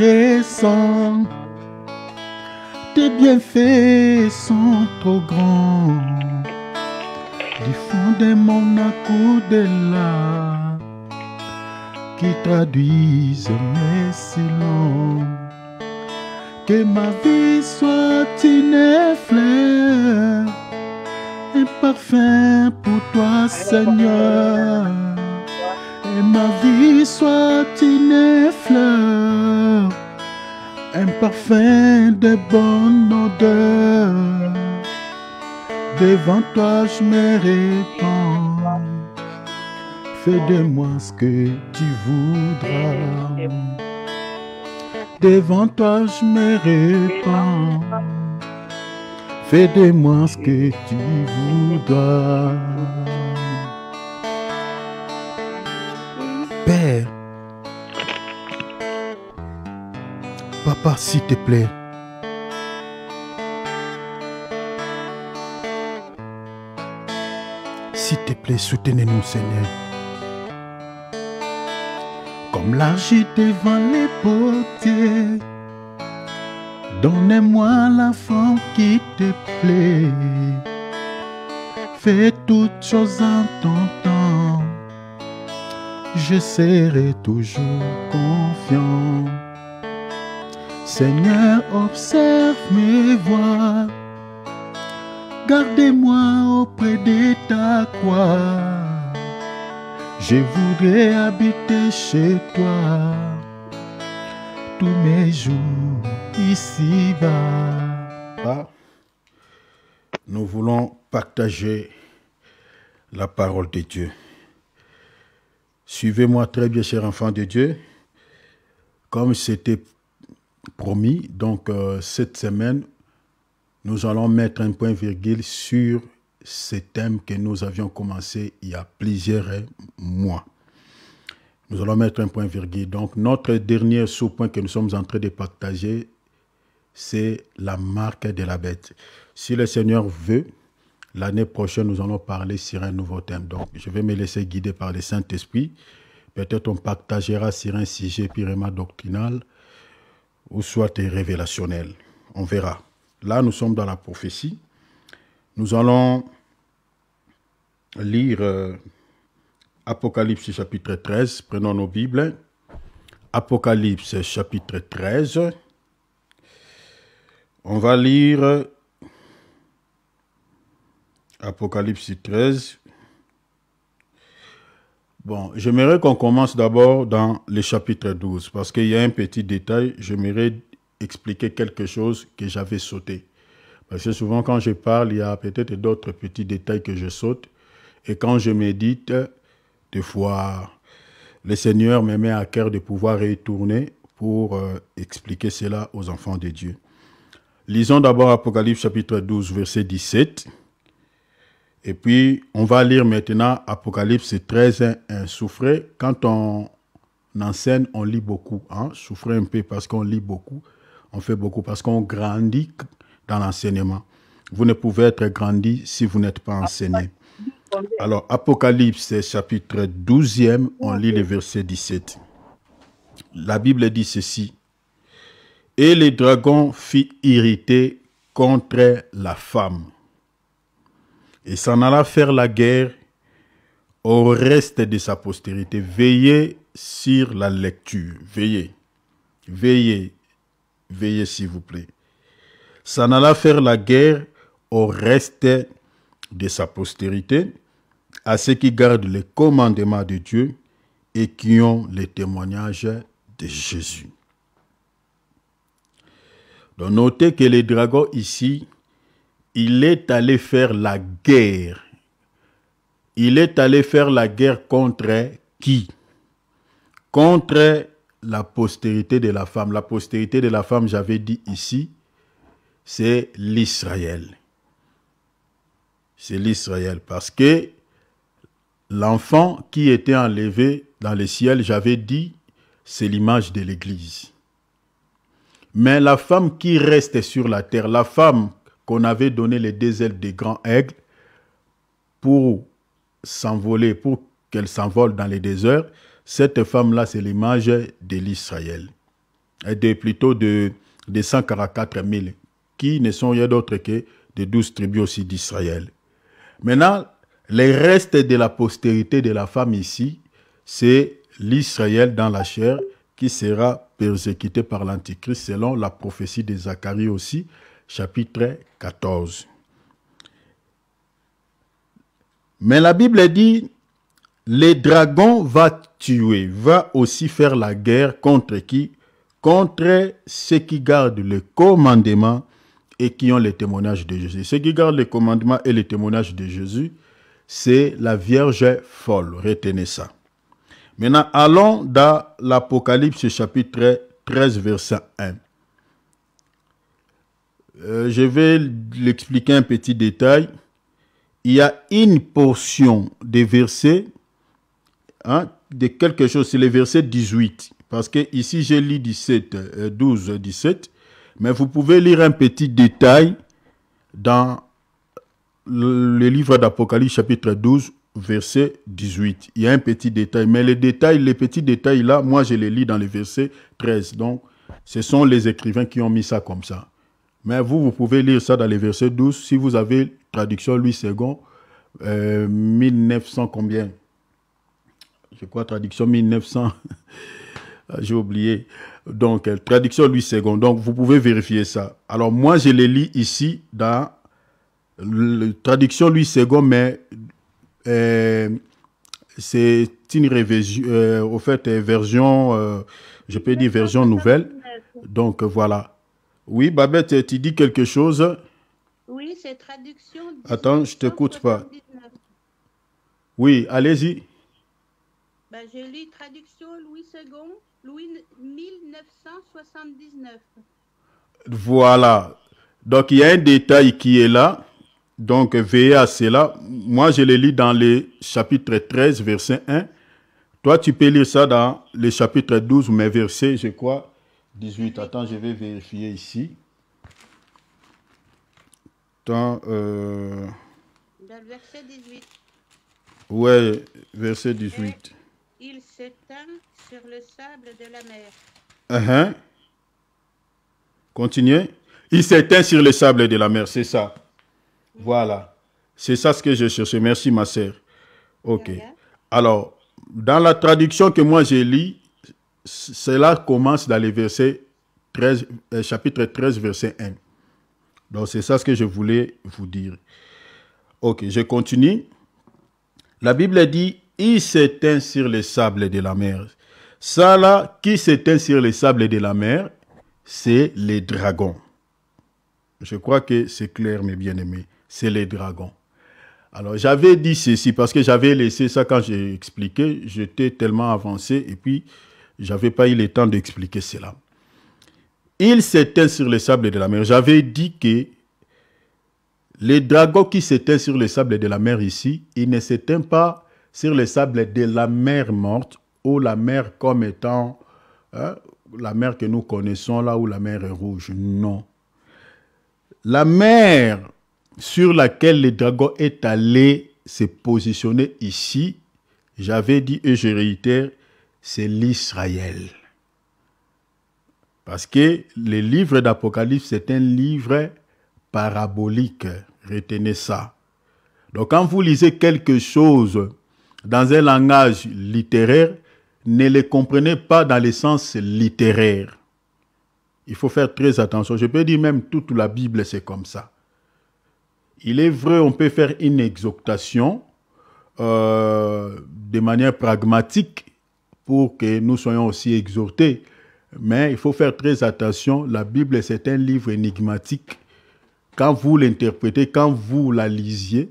Tes bienfaits sont trop grands. Du fond des de là, qui traduisent mes silences. Que ma vie soit une fleur, un parfum pour toi, Seigneur ma vie soit une fleur, un parfum de bonne odeur. Devant toi je me répands, fais de moi ce que tu voudras. Devant toi je me répands, fais de moi ce que tu voudras. papa, s'il te plaît, s'il te plaît, soutenez-nous, Seigneur. Comme l'argile devant les portes, donnez-moi la qui te plaît. Fais toutes choses en ton temps je serai toujours confiant. Seigneur, observe mes voies. Gardez-moi auprès de ta croix. Je voudrais habiter chez toi tous mes jours ici-bas. Nous voulons partager la parole de Dieu. Suivez-moi très bien, cher enfant de Dieu. Comme c'était promis, donc euh, cette semaine, nous allons mettre un point virgule sur ces thèmes que nous avions commencé il y a plusieurs mois. Nous allons mettre un point virgule. Donc notre dernier sous-point que nous sommes en train de partager, c'est la marque de la bête. Si le Seigneur veut, L'année prochaine, nous allons parler sur un nouveau thème. Donc, je vais me laisser guider par le Saint-Esprit. Peut-être on partagera sur un sujet purement doctrinal ou soit révélationnel. On verra. Là, nous sommes dans la prophétie. Nous allons lire euh, Apocalypse chapitre 13. Prenons nos Bibles. Apocalypse chapitre 13. On va lire Apocalypse 13. Bon, j'aimerais qu'on commence d'abord dans le chapitre 12, parce qu'il y a un petit détail, j'aimerais expliquer quelque chose que j'avais sauté. Parce que souvent quand je parle, il y a peut-être d'autres petits détails que je saute. Et quand je médite, des fois, le Seigneur me met à cœur de pouvoir retourner pour euh, expliquer cela aux enfants de Dieu. Lisons d'abord Apocalypse chapitre 12, verset 17. Et puis, on va lire maintenant Apocalypse 13, un Souffrez. Quand on enseigne, on lit beaucoup. Hein. Souffrez un peu parce qu'on lit beaucoup. On fait beaucoup parce qu'on grandit dans l'enseignement. Vous ne pouvez être grandi si vous n'êtes pas enseigné. Alors, Apocalypse chapitre 12 on lit le verset 17. La Bible dit ceci. Et le dragon fit irriter contre la femme et s'en alla faire la guerre au reste de sa postérité. Veillez sur la lecture. Veillez. Veillez. Veillez, s'il vous plaît. S'en alla faire la guerre au reste de sa postérité, à ceux qui gardent les commandements de Dieu et qui ont les témoignages de Jésus. Donc notez que les dragons ici il est allé faire la guerre. Il est allé faire la guerre contre qui Contre la postérité de la femme. La postérité de la femme, j'avais dit ici, c'est l'Israël. C'est l'Israël. Parce que l'enfant qui était enlevé dans le ciel, j'avais dit, c'est l'image de l'Église. Mais la femme qui reste sur la terre, la femme qu'on avait donné les deux ailes des grands aigles pour s'envoler, pour qu'elle s'envole dans les déserts, cette femme-là, c'est l'image de l'Israël, de, plutôt de, 144 000, qui ne sont rien d'autre que des douze tribus aussi d'Israël. Maintenant, les restes de la postérité de la femme ici, c'est l'Israël dans la chair qui sera persécuté par l'Antichrist, selon la prophétie de Zacharie aussi, chapitre 14. Mais la Bible dit, le dragon va tuer, va aussi faire la guerre contre qui Contre ceux qui gardent le commandement et qui ont le témoignage de Jésus. Ceux qui gardent le commandement et les témoignages de Jésus, c'est la Vierge folle. Retenez ça. Maintenant, allons dans l'Apocalypse chapitre 13, verset 1. Euh, je vais l'expliquer un petit détail. Il y a une portion des versets, hein, de quelque chose, c'est le verset 18. Parce que ici, j'ai lu 17, 12, 17. Mais vous pouvez lire un petit détail dans le livre d'Apocalypse, chapitre 12, verset 18. Il y a un petit détail. Mais les détails, les petits détails là, moi, je les lis dans le verset 13. Donc, ce sont les écrivains qui ont mis ça comme ça. Mais vous, vous pouvez lire ça dans les versets 12. Si vous avez traduction Louis euh, II, 1900 combien Je crois traduction 1900. Ah, j'ai oublié. Donc, euh, traduction Louis II. Donc, vous pouvez vérifier ça. Alors, moi, je les lis ici dans le, traduction Louis II, mais euh, c'est une révision, au fait, version, je peux dire version nouvelle. Donc, voilà. Oui, Babette, tu dis quelque chose Oui, c'est traduction. Attends, je t'écoute pas. Oui, allez-y. Ben, je lis traduction Louis II, Louis 1979. Voilà. Donc, il y a un détail qui est là. Donc, veillez à cela. Moi, je le lis dans le chapitre 13, verset 1. Toi, tu peux lire ça dans le chapitre 12, mais verset, je crois, 18. Attends, je vais vérifier ici. Euh, dans, le verset 18. Ouais, verset 18. il s'éteint sur le sable de la mer. Uh-huh. Continuez. Il s'éteint sur le sable de la mer, c'est ça. Voilà. C'est ça ce que je cherchais. Merci, ma sœur. OK. Alors, dans la traduction que moi j'ai lis, cela commence dans le 13, euh, chapitre 13, verset 1. Donc c'est ça ce que je voulais vous dire. Ok, je continue. La Bible dit, il s'éteint sur les sables de la mer. Ça là, qui s'éteint sur les sables de la mer, c'est les dragons. Je crois que c'est clair, mes bien-aimés. C'est les dragons. Alors, j'avais dit ceci parce que j'avais laissé ça quand j'ai expliqué. J'étais tellement avancé et puis j'avais pas eu le temps d'expliquer cela. Il s'éteint sur le sable de la mer. J'avais dit que les dragons qui s'éteignent sur le sable de la mer ici, ils ne s'éteignent pas sur le sable de la mer morte ou la mer comme étant hein, la mer que nous connaissons là où la mer est rouge. Non. La mer sur laquelle les dragons est allé se positionner ici, j'avais dit et je réitère, c'est l'Israël. Parce que le livre d'Apocalypse, c'est un livre parabolique. Retenez ça. Donc quand vous lisez quelque chose dans un langage littéraire, ne le comprenez pas dans le sens littéraire. Il faut faire très attention. Je peux dire même toute la Bible, c'est comme ça. Il est vrai, on peut faire une exhortation euh, de manière pragmatique, pour que nous soyons aussi exhortés. Mais il faut faire très attention, la Bible c'est un livre énigmatique. Quand vous l'interprétez, quand vous la lisiez,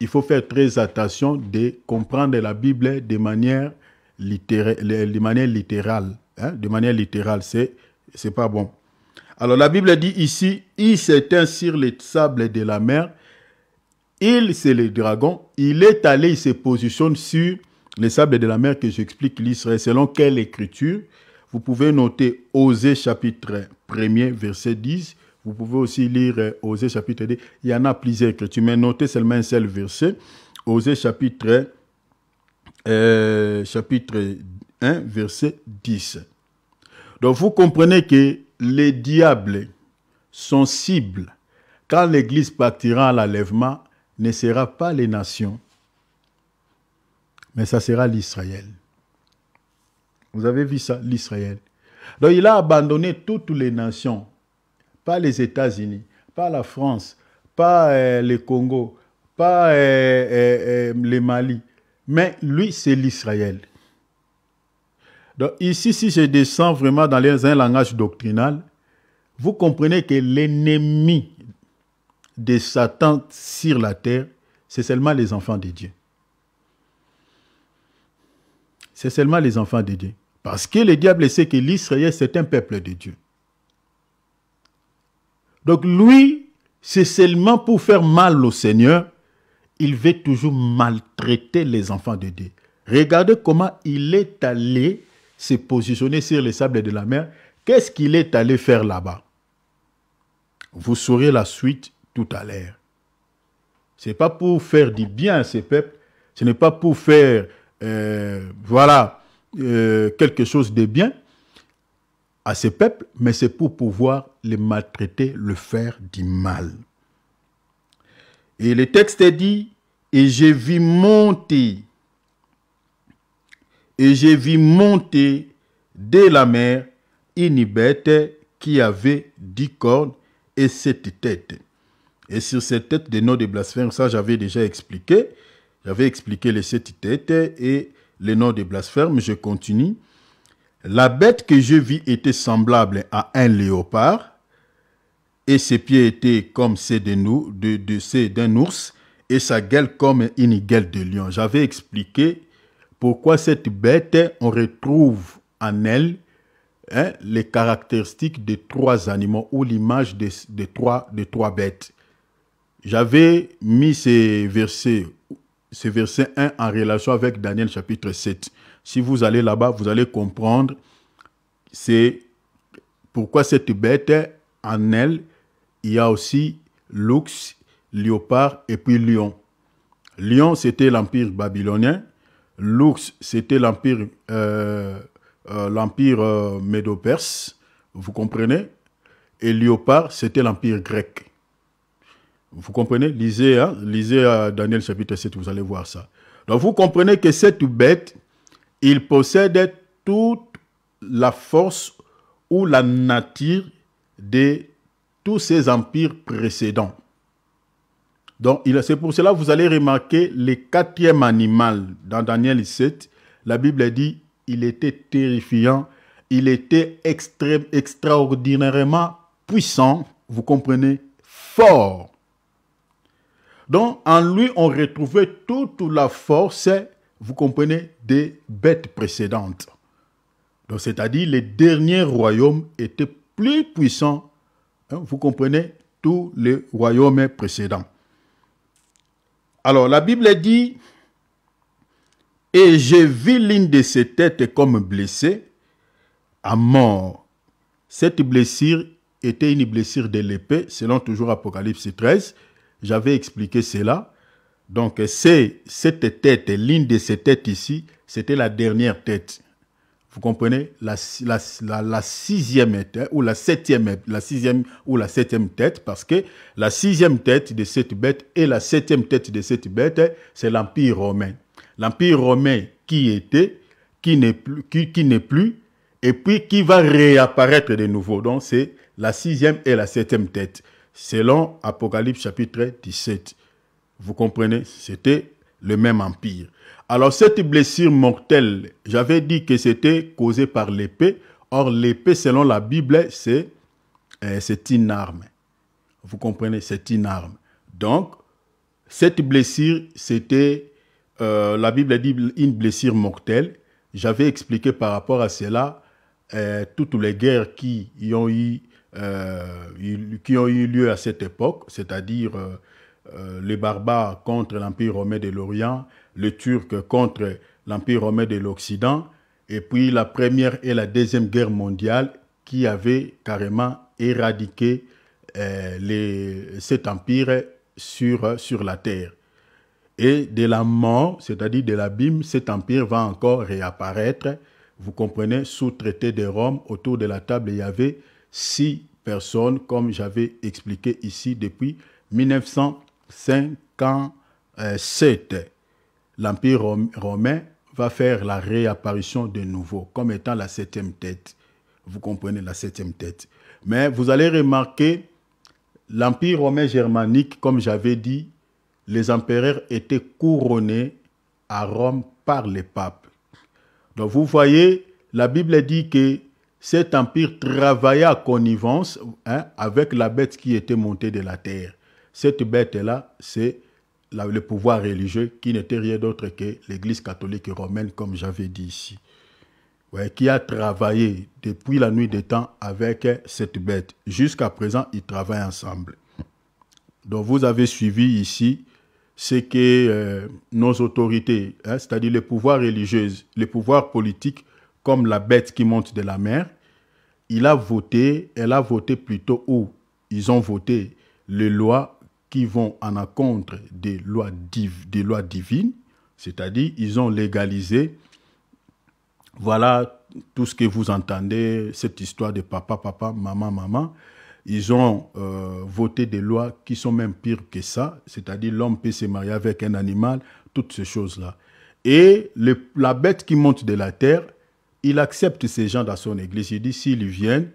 il faut faire très attention de comprendre la Bible de manière, littérale. Hein, de manière littérale, c'est c'est pas bon. Alors la Bible dit ici, il s'éteint sur les sables de la mer. Il, c'est le dragon. Il est allé, il se positionne sur les sables de la mer que j'explique l'Israël, selon quelle écriture Vous pouvez noter Osée chapitre 1 verset 10. Vous pouvez aussi lire euh, Osée chapitre 2. Il y en a plusieurs écritures, mais notez seulement un seul verset. Osée chapitre, euh, chapitre 1, verset 10. Donc vous comprenez que les diables sont cibles quand l'Église partira à l'enlèvement ne sera pas les nations, mais ça sera l'Israël. Vous avez vu ça, l'Israël. Donc il a abandonné toutes les nations, pas les États-Unis, pas la France, pas euh, le Congo, pas euh, euh, le Mali, mais lui, c'est l'Israël. Donc ici, si je descends vraiment dans un langage doctrinal, vous comprenez que l'ennemi de Satan sur la terre, c'est seulement les enfants de Dieu c'est seulement les enfants de Dieu. Parce que le diable sait que l'Israël, c'est un peuple de Dieu. Donc lui, c'est seulement pour faire mal au Seigneur, il veut toujours maltraiter les enfants de Dieu. Regardez comment il est allé se positionner sur les sables de la mer. Qu'est-ce qu'il est allé faire là-bas Vous saurez la suite tout à l'heure. Ce n'est pas pour faire du bien à ces peuples, ce n'est pas pour faire euh, voilà, euh, quelque chose de bien à ces peuples, mais c'est pour pouvoir les maltraiter, le faire du mal. Et le texte dit, et j'ai vu monter, et j'ai vu monter de la mer une bête qui avait dix cornes et sept têtes. Et sur cette tête des noms de blasphème, ça j'avais déjà expliqué, j'avais expliqué les sept têtes et les noms des blasphèmes. Je continue. La bête que je vis était semblable à un léopard, et ses pieds étaient comme ceux d'un de, de, ours, et sa gueule comme une gueule de lion. J'avais expliqué pourquoi cette bête, on retrouve en elle hein, les caractéristiques des trois animaux ou l'image de trois, des trois bêtes. J'avais mis ces versets ce verset 1 en relation avec Daniel chapitre 7. Si vous allez là-bas, vous allez comprendre c'est pourquoi cette bête, en elle, il y a aussi l'ours, léopard et puis lion. Lion, c'était l'empire babylonien. L'ours, c'était l'empire euh, euh, l'empire euh, médo-perse. Vous comprenez Et léopard, c'était l'empire grec. Vous comprenez Lisez, hein, euh, Daniel chapitre 7, vous allez voir ça. Donc vous comprenez que cette bête, il possède toute la force ou la nature de tous ses empires précédents. Donc c'est pour cela que vous allez remarquer le quatrième animal dans Daniel 7. La Bible dit, il était terrifiant, il était extraordinairement puissant, vous comprenez, fort. Donc, en lui, on retrouvait toute la force, vous comprenez, des bêtes précédentes. Donc, c'est-à-dire, les derniers royaumes étaient plus puissants, hein, vous comprenez, tous les royaumes précédents. Alors, la Bible dit, et j'ai vu l'une de ses têtes comme blessée à mort. Cette blessure était une blessure de l'épée, selon toujours Apocalypse 13. J'avais expliqué cela. Donc, cette tête, l'une de ces têtes ici, c'était la dernière tête. Vous comprenez la, sixième tête, ou la septième, la ou la septième tête, parce que la sixième tête de cette bête et la septième tête de cette bête, c'est l'Empire romain. L'Empire romain qui était, qui n'est plus, qui n'est plus, et puis qui va réapparaître de nouveau. Donc, c'est la sixième et la septième tête selon Apocalypse chapitre 17. Vous comprenez, c'était le même empire. Alors cette blessure mortelle, j'avais dit que c'était causé par l'épée. Or l'épée, selon la Bible, c'est euh, c'est une arme. Vous comprenez, c'est une arme. Donc, cette blessure, c'était, euh, la Bible dit une blessure mortelle. J'avais expliqué par rapport à cela euh, toutes les guerres qui y ont eu euh, qui ont eu lieu à cette époque, c'est-à-dire euh, euh, les barbares contre l'Empire romain de l'Orient, les Turcs contre l'Empire romain de l'Occident, et puis la Première et la Deuxième Guerre mondiale qui avaient carrément éradiqué cet empire sur, sur la terre. Et de la mort, c'est-à-dire de l'abîme, cet empire va encore réapparaître. Vous comprenez, sous traité de Rome, autour de la table, il y avait six personnes, comme j'avais expliqué ici depuis 1957. L'Empire romain va faire la réapparition de nouveau, comme étant la septième tête. Vous comprenez la septième tête. Mais vous allez remarquer, l'Empire romain germanique, comme j'avais dit, les empereurs étaient couronnés à Rome par les papes. Donc vous voyez, la Bible dit que cet empire travailla à connivence hein, avec la bête qui était montée de la terre. Cette bête-là, c'est le pouvoir religieux qui n'était rien d'autre que l'Église catholique romaine, comme j'avais dit ici, qui a travaillé depuis la nuit des temps avec cette bête. Jusqu'à présent, ils travaillent ensemble. Donc vous avez suivi ici ce que euh, nos autorités, hein, c'est-à-dire les pouvoirs religieux, les pouvoirs politiques, comme la bête qui monte de la mer, il a voté, elle a voté plutôt où ils ont voté les lois qui vont en contre des lois, des lois divines, c'est-à-dire ils ont légalisé, voilà tout ce que vous entendez, cette histoire de papa, papa, maman, maman. Ils ont euh, voté des lois qui sont même pires que ça, c'est-à-dire l'homme peut se marier avec un animal, toutes ces choses-là. Et la bête qui monte de la terre, il accepte ces gens dans son église. Il dit, s'ils viennent,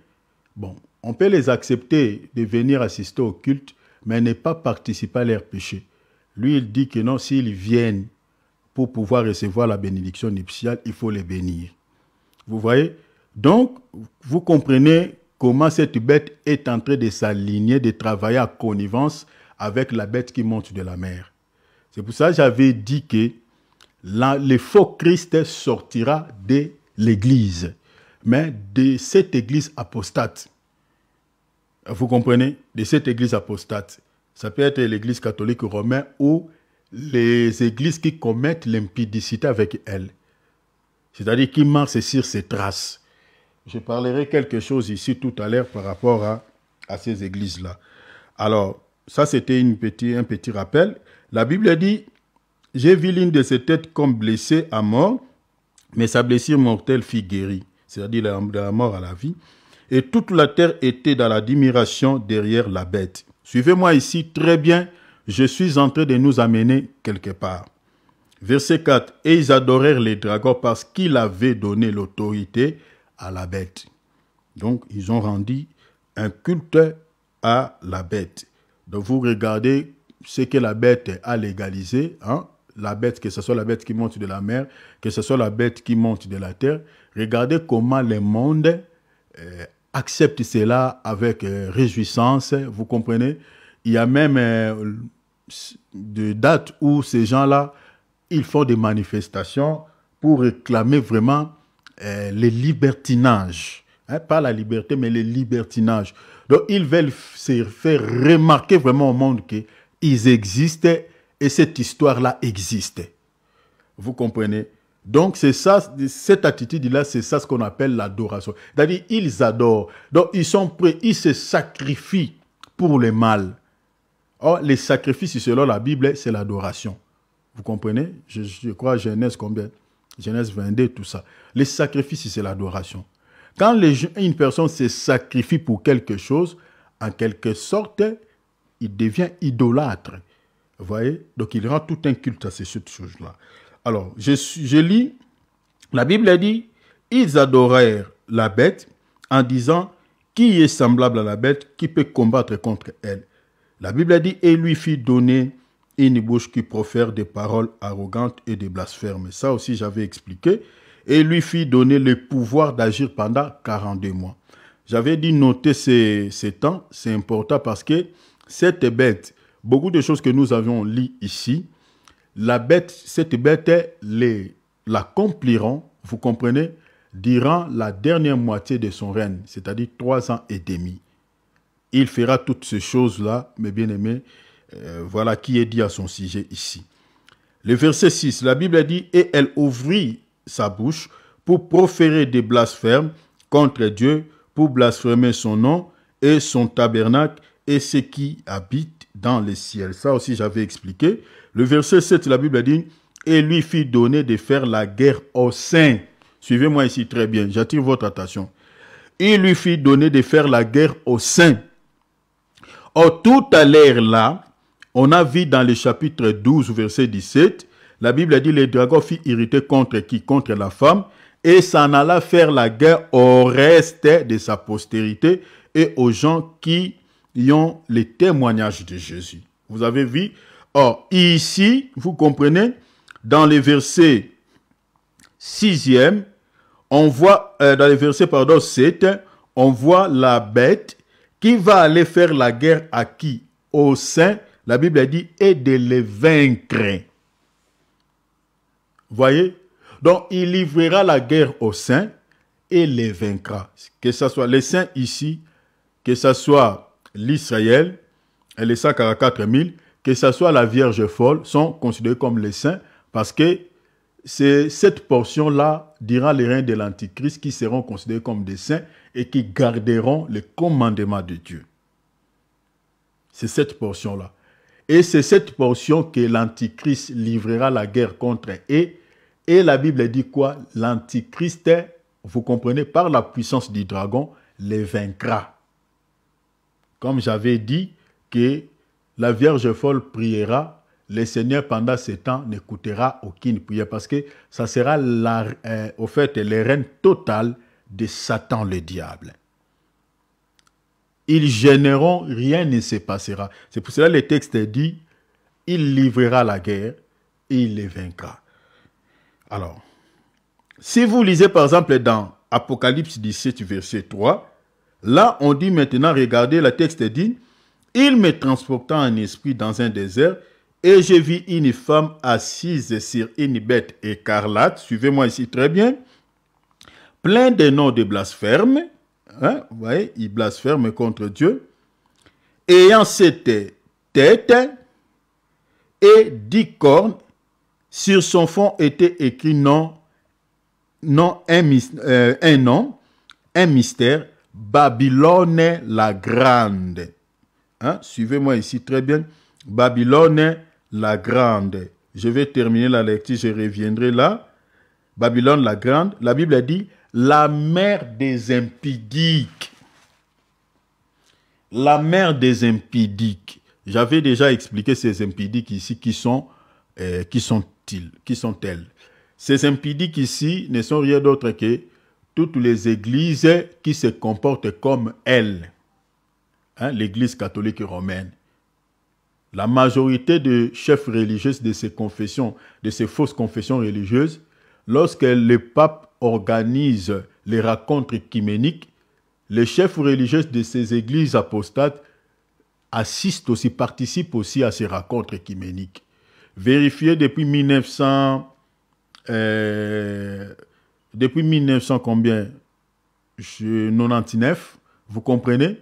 bon, on peut les accepter de venir assister au culte, mais ne pas participer à leur péché. Lui, il dit que non, s'ils viennent pour pouvoir recevoir la bénédiction nuptiale, il faut les bénir. Vous voyez Donc, vous comprenez comment cette bête est en train de s'aligner, de travailler à connivence avec la bête qui monte de la mer. C'est pour ça que j'avais dit que le faux Christ sortira des l'Église, mais de cette Église apostate. Vous comprenez De cette Église apostate. Ça peut être l'Église catholique romaine ou les églises qui commettent l'impudicité avec elle. C'est-à-dire qui marchent sur ses traces. Je parlerai quelque chose ici tout à l'heure par rapport à, ces églises-là. Alors, ça c'était un petit rappel. La Bible dit, j'ai vu l'une de ses têtes comme blessée à mort, mais sa blessure mortelle fit guérir, c'est-à-dire de la mort à la vie. Et toute la terre était dans l'admiration derrière la bête. Suivez-moi ici très bien, je suis en train de nous amener quelque part. Verset 4. Et ils adorèrent les dragons parce qu'il avait donné l'autorité à la bête. Donc, ils ont rendu un culte à la bête. Donc, vous regardez ce que la bête a légalisé, hein, la bête, que ce soit la bête qui monte de la mer, que ce soit la bête qui monte de la terre, regardez comment le monde euh, accepte cela avec euh, réjouissance, vous comprenez Il y a même euh, des dates où ces gens-là, ils font des manifestations pour réclamer vraiment euh, le libertinage. Hein, pas la liberté, mais le libertinage. Donc, ils veulent se faire remarquer vraiment au monde qu'ils existent et cette histoire-là existe. Vous comprenez donc, c'est ça, cette attitude-là, c'est ça ce qu'on appelle l'adoration. C'est-à-dire, ils adorent. Donc, ils sont prêts, ils se sacrifient pour le mal. Or, les sacrifices, selon la Bible, c'est l'adoration. Vous comprenez je, crois Genèse combien Genèse 22, tout ça. Les sacrifices, c'est l'adoration. Quand une personne se sacrifie pour quelque chose, en quelque sorte, il devient idolâtre. Donc il rend tout un culte à ces choses-là. Alors, je, lis, la Bible a dit, ils adorèrent la bête en disant, qui est semblable à la bête, qui peut combattre contre elle La Bible a dit, et lui fit donner une bouche qui profère des paroles arrogantes et des blasphèmes. Ça aussi, j'avais expliqué. Et lui fit donner le pouvoir d'agir pendant 42 mois. J'avais dit, noter ces temps, c'est important parce que cette bête beaucoup de choses que nous avions lues ici, la bête, cette bête, l'accompliront, vous comprenez, durant la dernière moitié de son règne, c'est-à-dire trois ans et demi. Il fera toutes ces choses-là, mes bien-aimés. Euh, voilà qui est dit à son sujet ici. Le verset 6, la Bible dit, et elle ouvrit sa bouche pour proférer des blasphèmes contre Dieu, pour blasphémer son nom et son tabernacle et ceux qui habitent dans le ciel. Ça aussi, j'avais expliqué. Le verset 7, la Bible dit, et lui fit donner de faire la guerre aux saints. Suivez-moi ici très bien, j'attire votre attention. Il lui fit donner de faire la guerre aux saints. Or, oh, tout à l'heure là, on a vu dans le chapitre 12, verset 17, la Bible a dit, le dragon fit irriter contre qui Contre la femme, et s'en alla faire la guerre au reste de sa postérité et aux gens qui ils ont les témoignages de Jésus. Vous avez vu Or, ici, vous comprenez, dans les versets 6e, on voit, euh, dans les versets, pardon, 7, on voit la bête qui va aller faire la guerre à qui Au saint. la Bible a dit, et de les vaincre. Voyez Donc, il livrera la guerre au saints et les vaincra. Que ce soit les saints ici, que ce soit l'Israël et les 144 000, que ce soit la Vierge folle, sont considérés comme les saints parce que c'est cette portion-là, dira les reins de l'Antichrist, qui seront considérés comme des saints et qui garderont les commandements de Dieu. C'est cette portion-là. Et c'est cette portion que l'Antichrist livrera la guerre contre. Et, et la Bible dit quoi L'Antichrist, vous comprenez, par la puissance du dragon, les vaincra comme j'avais dit, que la Vierge folle priera, le Seigneur pendant ce temps n'écoutera aucune prière parce que ça sera la, euh, au fait les règne total de Satan le diable. Ils gêneront, rien ne se passera. C'est pour cela que le texte dit, il livrera la guerre et il les vaincra. Alors, si vous lisez par exemple dans Apocalypse 17, verset 3, Là, on dit maintenant, regardez, le texte dit, il me transporta en esprit dans un désert, et je vis une femme assise sur une bête écarlate, suivez-moi ici très bien, plein de noms de blasphèmes, hein, vous voyez, il blasphème contre Dieu, ayant cette tête et dix cornes, sur son fond était écrit non, non, un, euh, un nom, un mystère, Babylone la grande. Hein? Suivez-moi ici très bien. Babylone la grande. Je vais terminer la lecture, je reviendrai là. Babylone la grande. La Bible a dit la mère des impidiques. La mère des impidiques. J'avais déjà expliqué ces impidiques ici qui sont euh, qui sont-ils, qui sont-elles. Ces impidiques ici ne sont rien d'autre que toutes les églises qui se comportent comme elle, hein, l'église catholique romaine, la majorité des chefs religieux de ces confessions, de ces fausses confessions religieuses, lorsque le pape organise les rencontres écuméniques, les chefs religieux de ces églises apostates assistent aussi, participent aussi à ces rencontres écuméniques. Vérifié depuis 1900 depuis 1900 combien 99, vous comprenez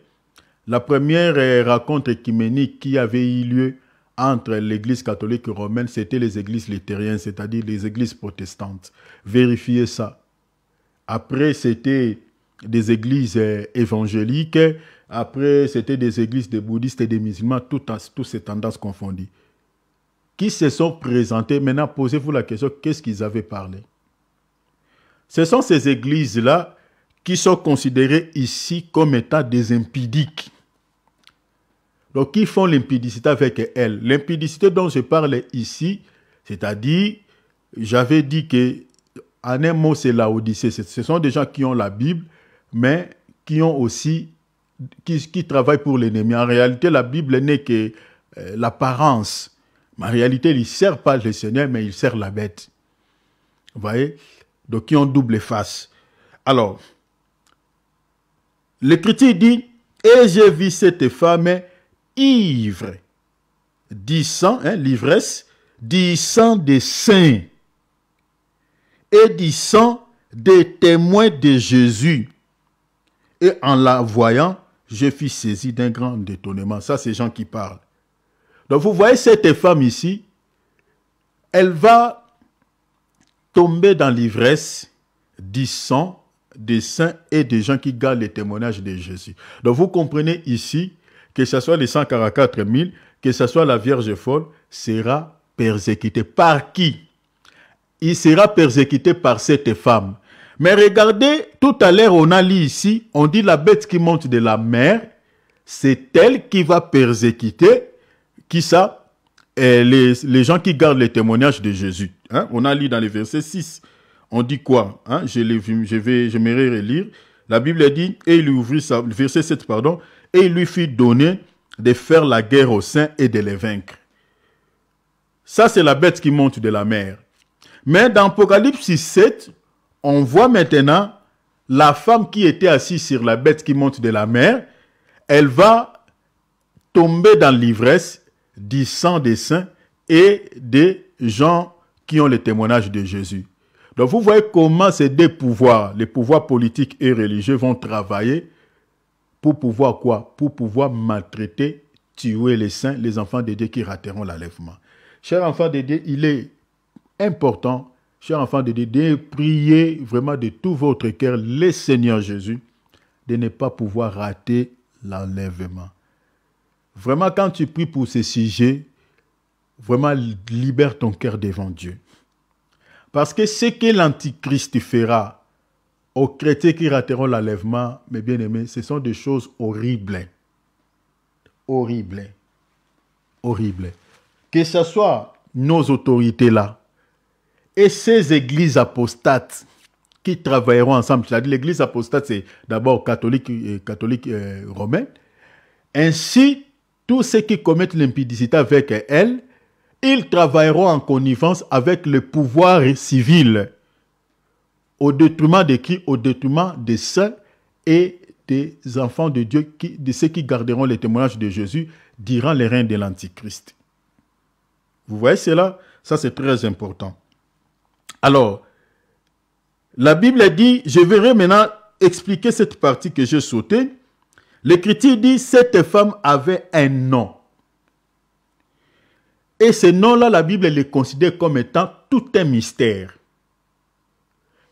La première euh, rencontre écuménique qui avait eu lieu entre l'Église catholique et romaine, c'était les églises luthériennes, c'est-à-dire les églises protestantes. Vérifiez ça. Après, c'était des églises euh, évangéliques. Après, c'était des églises des bouddhistes et des musulmans, toutes, toutes ces tendances confondues. Qui se sont présentés Maintenant, posez-vous la question, qu'est-ce qu'ils avaient parlé ce sont ces églises-là qui sont considérées ici comme étant des impidiques. Donc, qui font l'impidicité avec elles L'impidicité dont je parle ici, c'est-à-dire, j'avais dit que, en un mot, c'est la Ce sont des gens qui ont la Bible, mais qui ont aussi, qui, travaillent pour l'ennemi. En réalité, la Bible n'est que euh, l'apparence. Mais en réalité, il ne sert pas le Seigneur, mais il sert la bête. Vous voyez donc qui ont double face. Alors, l'écriture dit, et j'ai vu cette femme ivre, disant, hein, l'ivresse, disant des saints et disant des témoins de Jésus. Et en la voyant, je fus saisi d'un grand étonnement. Ça, c'est Jean qui parle. Donc, vous voyez cette femme ici, elle va tomber dans l'ivresse du sang des saints et des gens qui gardent les témoignages de Jésus. Donc vous comprenez ici que ce soit les 144 000, que ce soit la Vierge folle, sera persécutée. Par qui Il sera persécuté par cette femme. Mais regardez, tout à l'heure, on a lu ici, on dit la bête qui monte de la mer, c'est elle qui va persécuter, qui ça les, gens qui gardent les témoignages de Jésus. Hein, on a lu dans les versets 6. On dit quoi hein, Je vu, je vais, j'aimerais relire. La Bible dit, et il lui ouvrit sa, verset 7, pardon, et il lui fit donner de faire la guerre aux saints et de les vaincre. Ça, c'est la bête qui monte de la mer. Mais dans Apocalypse 7, on voit maintenant la femme qui était assise sur la bête qui monte de la mer. Elle va tomber dans l'ivresse dix des saints et des gens qui ont le témoignage de Jésus. Donc vous voyez comment ces deux pouvoirs, les pouvoirs politiques et religieux, vont travailler pour pouvoir quoi Pour pouvoir maltraiter, tuer les saints, les enfants de Dieu qui rateront l'enlèvement. Chers enfants de Dieu, il est important, chers enfants de Dieu, de prier vraiment de tout votre cœur le Seigneur Jésus de ne pas pouvoir rater l'enlèvement. Vraiment, quand tu pries pour ces sujets, vraiment libère ton cœur devant Dieu. Parce que ce que l'Antichrist fera aux chrétiens qui rateront l'enlèvement, mes bien-aimés, ce sont des choses horribles. Horribles. Horribles. Que ce soit nos autorités là et ces églises apostates qui travailleront ensemble. cest l'église apostate, c'est d'abord catholique, catholique euh, romaine. Ainsi tous ceux qui commettent l'impudicité avec elle, ils travailleront en connivence avec le pouvoir civil. Au détriment de qui Au détriment des saints et des enfants de Dieu, de ceux qui garderont les témoignages de Jésus durant les reins de l'Antichrist. Vous voyez cela Ça, c'est très important. Alors, la Bible dit, je verrai maintenant expliquer cette partie que j'ai sautée. L'Écriture dit, cette femme avait un nom. Et ce nom-là, la Bible le considère comme étant tout un mystère.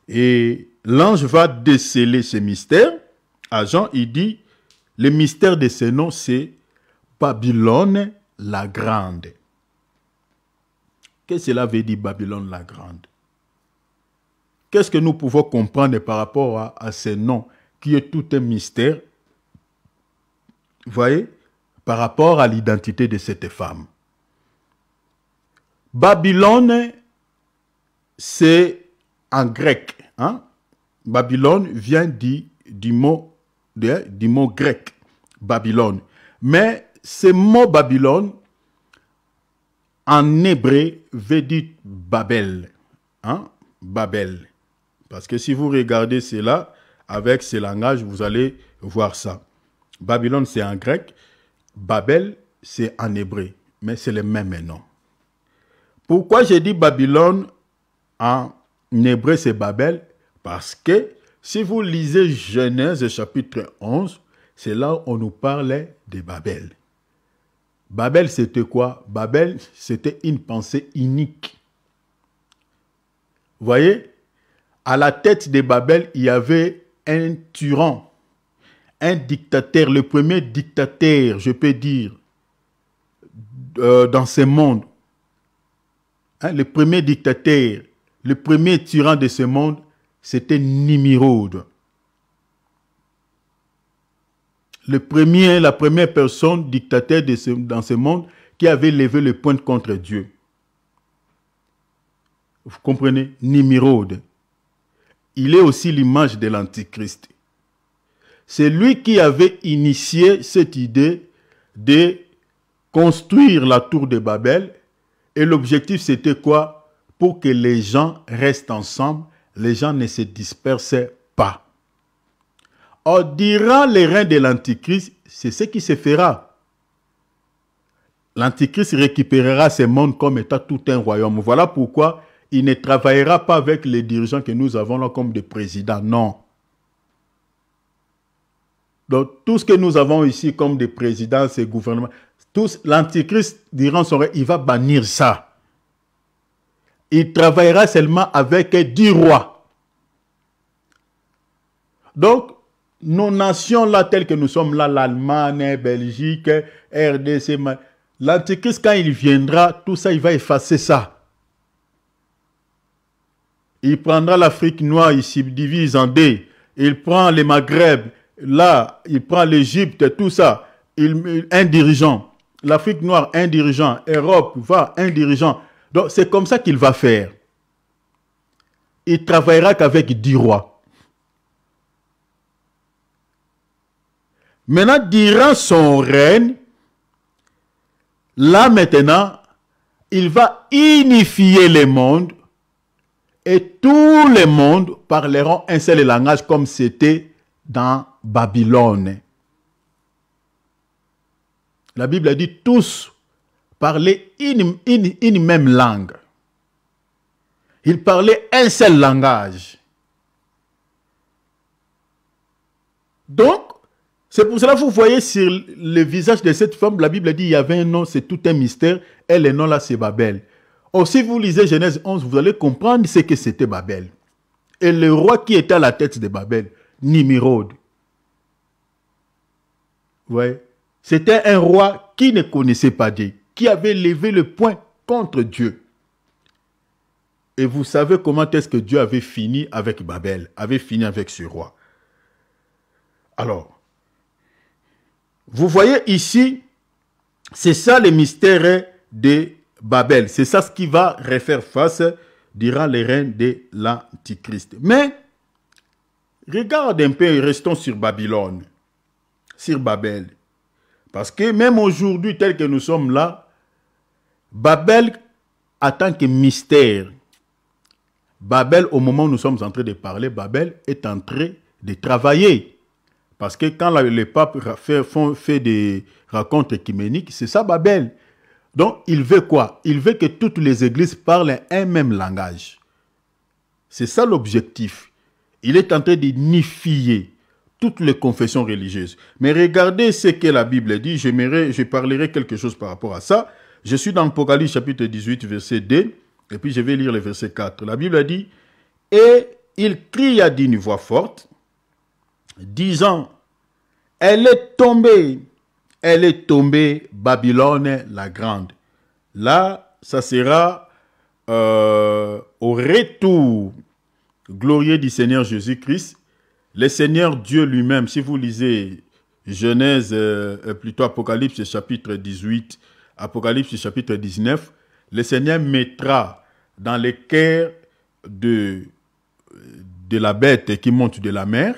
Et l'ange va déceler ce mystère. À Jean, il dit, le mystère de ce nom, c'est Babylone la Grande. Qu'est-ce que cela veut dire Babylone la Grande Qu'est-ce que nous pouvons comprendre par rapport à ce nom qui est tout un mystère vous voyez Par rapport à l'identité de cette femme. Babylone, c'est en grec. Hein? Babylone vient du, du, mot, grec, Babylone. Mais ce mot Babylone, en hébreu, veut dire Babel. Hein? Babel. Parce que si vous regardez cela, avec ce langage, vous allez voir ça. Babylone, c'est en grec. Babel, c'est en hébreu. Mais c'est le même nom. Pourquoi j'ai dit Babylone en hébreu, c'est Babel Parce que si vous lisez Genèse chapitre 11, c'est là où on nous parlait de Babel. Babel, c'était quoi Babel, c'était une pensée unique. Vous voyez À la tête de Babel, il y avait un turan un dictateur, le premier dictateur, je peux dire, euh, dans ce monde, hein, le premier dictateur, le premier tyran de ce monde, c'était Nimrod. Le premier, la première personne dictateur dans ce monde qui avait levé le pointe contre Dieu. Vous comprenez Nimrod. Il est aussi l'image de l'Antichrist c'est lui qui avait initié cette idée de construire la tour de Babel. Et l'objectif, c'était quoi Pour que les gens restent ensemble, les gens ne se dispersent pas. On dira les reins de l'Antichrist, c'est ce qui se fera. L'Antichrist récupérera ce monde comme étant tout un royaume. Voilà pourquoi il ne travaillera pas avec les dirigeants que nous avons là comme des présidents. Non. Donc, tout ce que nous avons ici comme des présidents et gouvernements, tous, l'Antichrist, diront son il va bannir ça. Il travaillera seulement avec dix rois. Donc, nos nations là, telles que nous sommes là, l'Allemagne, Belgique, RDC, l'Antichrist, quand il viendra, tout ça, il va effacer ça. Il prendra l'Afrique noire, il subdivise en deux. Il prend le Maghreb, Là, il prend l'Égypte, tout ça. Il, un dirigeant. L'Afrique noire, un dirigeant. Europe va, un dirigeant. Donc, c'est comme ça qu'il va faire. Il travaillera qu'avec dix rois. Maintenant, durant son règne, là maintenant, il va unifier le monde et tous les mondes parleront un seul langage comme c'était dans Babylone. La Bible a dit tous parlaient une, même langue. Ils parlaient un seul langage. Donc, c'est pour cela que vous voyez sur le visage de cette femme, la Bible dit il y avait un nom, c'est tout un mystère, et le nom là, c'est Babel. Or, si vous lisez Genèse 11, vous allez comprendre ce que c'était Babel. Et le roi qui était à la tête de Babel, Nimrod. Ouais. C'était un roi qui ne connaissait pas Dieu, qui avait levé le poing contre Dieu. Et vous savez comment est-ce que Dieu avait fini avec Babel, avait fini avec ce roi. Alors, vous voyez ici, c'est ça le mystère de Babel. C'est ça ce qui va refaire face durant les reines de l'Antichrist. Mais, regarde un peu, restons sur Babylone sur Babel. Parce que même aujourd'hui, tel que nous sommes là, Babel, attend tant que mystère, Babel, au moment où nous sommes en train de parler, Babel est en train de travailler. Parce que quand les papes fait, font, des racontes écuméniques, c'est ça Babel. Donc, il veut quoi Il veut que toutes les églises parlent un même langage. C'est ça l'objectif. Il est en train d'unifier toutes les confessions religieuses. Mais regardez ce que la Bible dit. je parlerai quelque chose par rapport à ça. Je suis dans Apocalypse chapitre 18, verset 2, et puis je vais lire le verset 4. La Bible dit, et il cria d'une voix forte, disant, elle est tombée, elle est tombée, Babylone la grande. Là, ça sera euh, au retour glorieux du Seigneur Jésus-Christ le Seigneur Dieu lui-même, si vous lisez Genèse, euh, euh, plutôt Apocalypse chapitre 18, Apocalypse chapitre 19, le Seigneur mettra dans le cœur de, de la bête qui monte de la mer,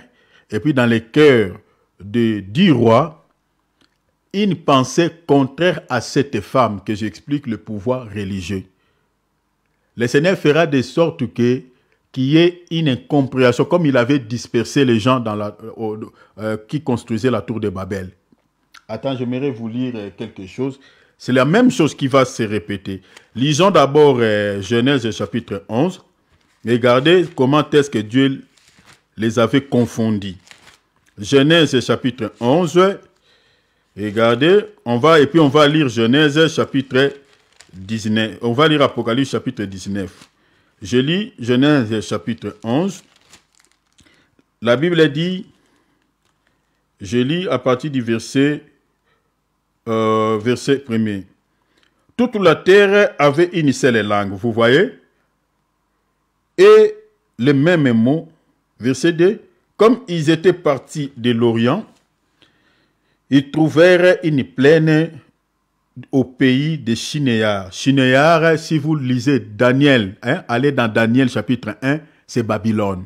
et puis dans le cœur de dix rois, une pensée contraire à cette femme que j'explique le pouvoir religieux. Le Seigneur fera de sorte que qui est une incompréhension, comme il avait dispersé les gens euh, qui construisaient la tour de Babel. Attends, j'aimerais vous lire euh, quelque chose. C'est la même chose qui va se répéter. Lisons d'abord euh, Genèse chapitre 11. Regardez comment est-ce que Dieu les avait confondus. Genèse chapitre 11. Regardez, on va, et puis on va lire Genèse chapitre 19. On va lire Apocalypse chapitre 19. Je lis Genèse chapitre 11. La Bible dit, je lis à partir du verset, euh, verset 1 Toute la terre avait une seule langue, vous voyez Et les mêmes mots, verset 2, comme ils étaient partis de l'Orient, ils trouvèrent une plaine au pays de Chinéa. Chinéa, si vous lisez Daniel, hein, allez dans Daniel chapitre 1, c'est Babylone.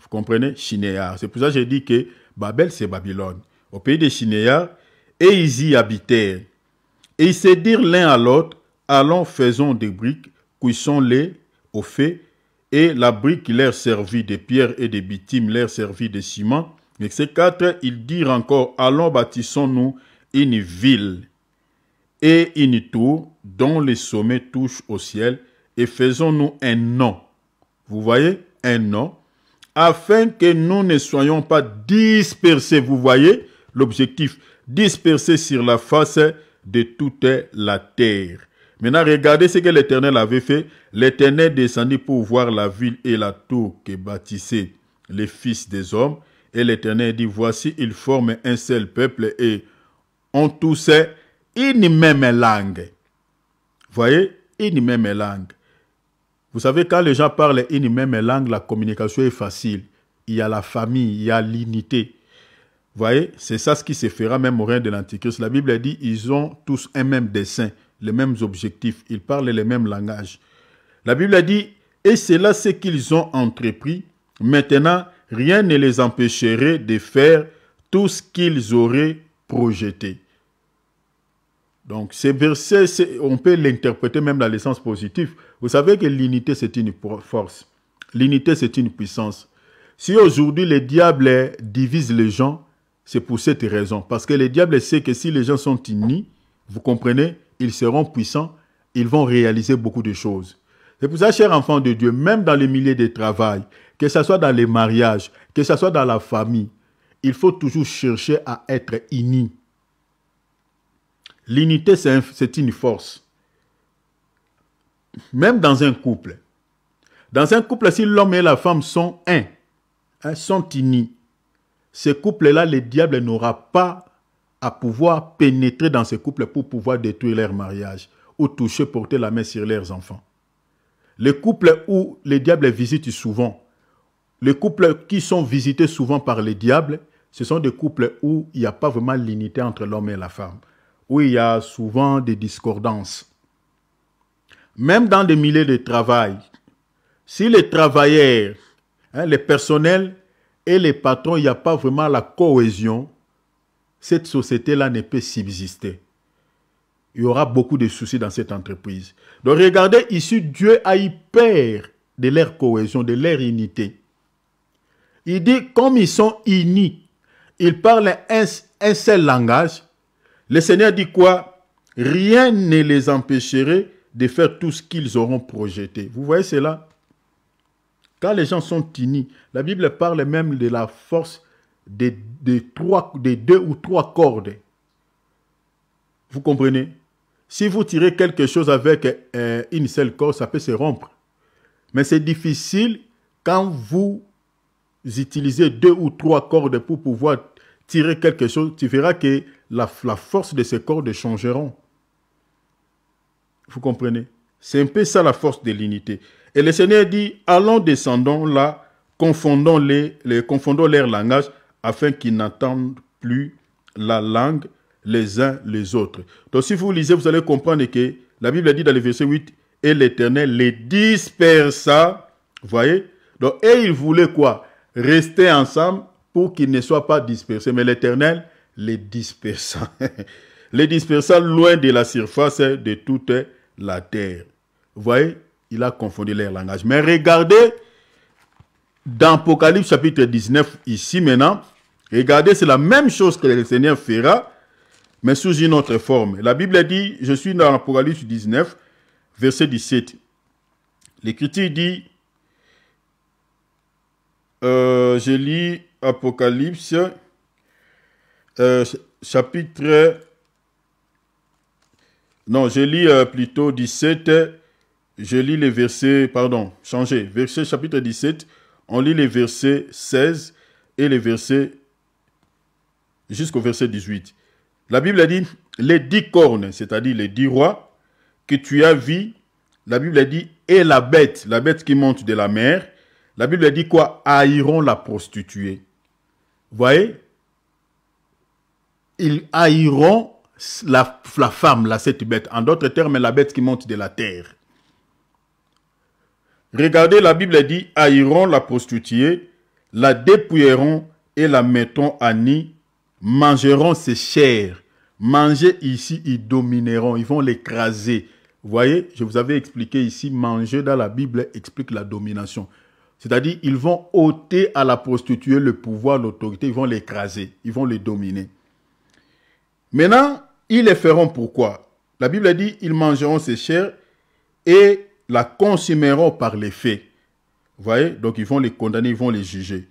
Vous comprenez Chinéa. C'est pour ça que j'ai dit que Babel, c'est Babylone. Au pays de Chinéa, et ils y habitaient. Et ils se dirent l'un à l'autre, allons faisons des briques, cuissons-les au feu, et la brique leur servit de pierre et de bitume leur servit de ciment. Mais ces quatre, ils dirent encore, allons bâtissons-nous une ville et une tour dont les sommets touchent au ciel, et faisons-nous un nom. Vous voyez, un nom, afin que nous ne soyons pas dispersés. Vous voyez l'objectif, dispersés sur la face de toute la terre. Maintenant, regardez ce que l'Éternel avait fait. L'Éternel descendit pour voir la ville et la tour que bâtissaient les fils des hommes. Et l'Éternel dit, voici, ils forment un seul peuple et ont tous une même langue. Voyez, une même langue. Vous savez, quand les gens parlent une même langue, la communication est facile. Il y a la famille, il y a l'unité. Voyez, c'est ça ce qui se fera même au règne de l'Antichrist. La Bible dit, ils ont tous un même dessein, les mêmes objectifs, ils parlent les mêmes langages. La Bible dit, et c'est là ce qu'ils ont entrepris. Maintenant, rien ne les empêcherait de faire tout ce qu'ils auraient projeté. Donc, ces versets, on peut l'interpréter même dans le sens positif. Vous savez que l'unité, c'est une force. L'unité, c'est une puissance. Si aujourd'hui le diable divise les gens, c'est pour cette raison. Parce que le diable sait que si les gens sont unis, vous comprenez, ils seront puissants, ils vont réaliser beaucoup de choses. C'est pour ça, chers enfants de Dieu, même dans les milieux de travail, que ce soit dans les mariages, que ce soit dans la famille, il faut toujours chercher à être unis. L'unité, c'est une force. Même dans un couple. Dans un couple, si l'homme et la femme sont un, hein, sont unis, ce couple-là, le diable n'aura pas à pouvoir pénétrer dans ce couple pour pouvoir détruire leur mariage ou toucher, porter la main sur leurs enfants. Les couples où les diables visitent souvent, les couples qui sont visités souvent par les diables, ce sont des couples où il n'y a pas vraiment l'unité entre l'homme et la femme où il y a souvent des discordances. Même dans des milieux de travail, si les travailleurs, hein, les personnels et les patrons, il n'y a pas vraiment la cohésion, cette société-là ne peut subsister. Il y aura beaucoup de soucis dans cette entreprise. Donc regardez ici, Dieu a eu peur de leur cohésion, de leur unité. Il dit, comme ils sont unis, ils parlent un seul langage, le Seigneur dit quoi Rien ne les empêcherait de faire tout ce qu'ils auront projeté. Vous voyez cela Quand les gens sont unis, la Bible parle même de la force des, deux ou trois cordes. Vous comprenez Si vous tirez quelque chose avec euh, une seule corde, ça peut se rompre. Mais c'est difficile quand vous utilisez deux ou trois cordes pour pouvoir tirer quelque chose. Tu verras que la, force de ces cordes changeront. Vous comprenez C'est un peu ça la force de l'unité. Et le Seigneur dit, allons descendons là, confondons, les, confondons leur langage afin qu'ils n'entendent plus la langue les uns les autres. Donc si vous lisez, vous allez comprendre que la Bible dit dans le verset 8, et l'Éternel les dispersa, vous voyez Donc, et il voulait quoi Rester ensemble pour qu'ils ne soient pas dispersés. Mais l'Éternel les dispersant, les dispersant loin de la surface de toute la terre. Vous voyez, il a confondu les langage. Mais regardez dans Apocalypse chapitre 19, ici maintenant, regardez, c'est la même chose que le Seigneur fera, mais sous une autre forme. La Bible dit, je suis dans Apocalypse 19, verset 17. L'Écriture dit, euh, je lis Apocalypse euh, chapitre... Non, je lis euh, plutôt 17. Je lis les versets, pardon, changer. Verset chapitre 17. On lit les versets 16 et les versets jusqu'au verset 18. La Bible a dit les dix cornes, c'est-à-dire les dix rois que tu as vus. La Bible a dit et la bête, la bête qui monte de la mer. La Bible a dit quoi Haïront la prostituée. Vous Voyez ils haïront la, femme, la cette bête. En d'autres termes, la bête qui monte de la terre. Regardez, la Bible dit, haïront la prostituée, la dépouilleront et la mettront à nid, mangeront ses chairs. Manger ici, ils domineront, ils vont l'écraser. Vous voyez, je vous avais expliqué ici, manger dans la Bible explique la domination. C'est-à-dire, ils vont ôter à la prostituée le pouvoir, l'autorité, ils vont l'écraser, ils vont les dominer. Maintenant, ils les feront pourquoi La Bible dit, ils mangeront ses chairs et la consumeront par les faits. Vous voyez Donc ils vont les condamner, ils vont les juger.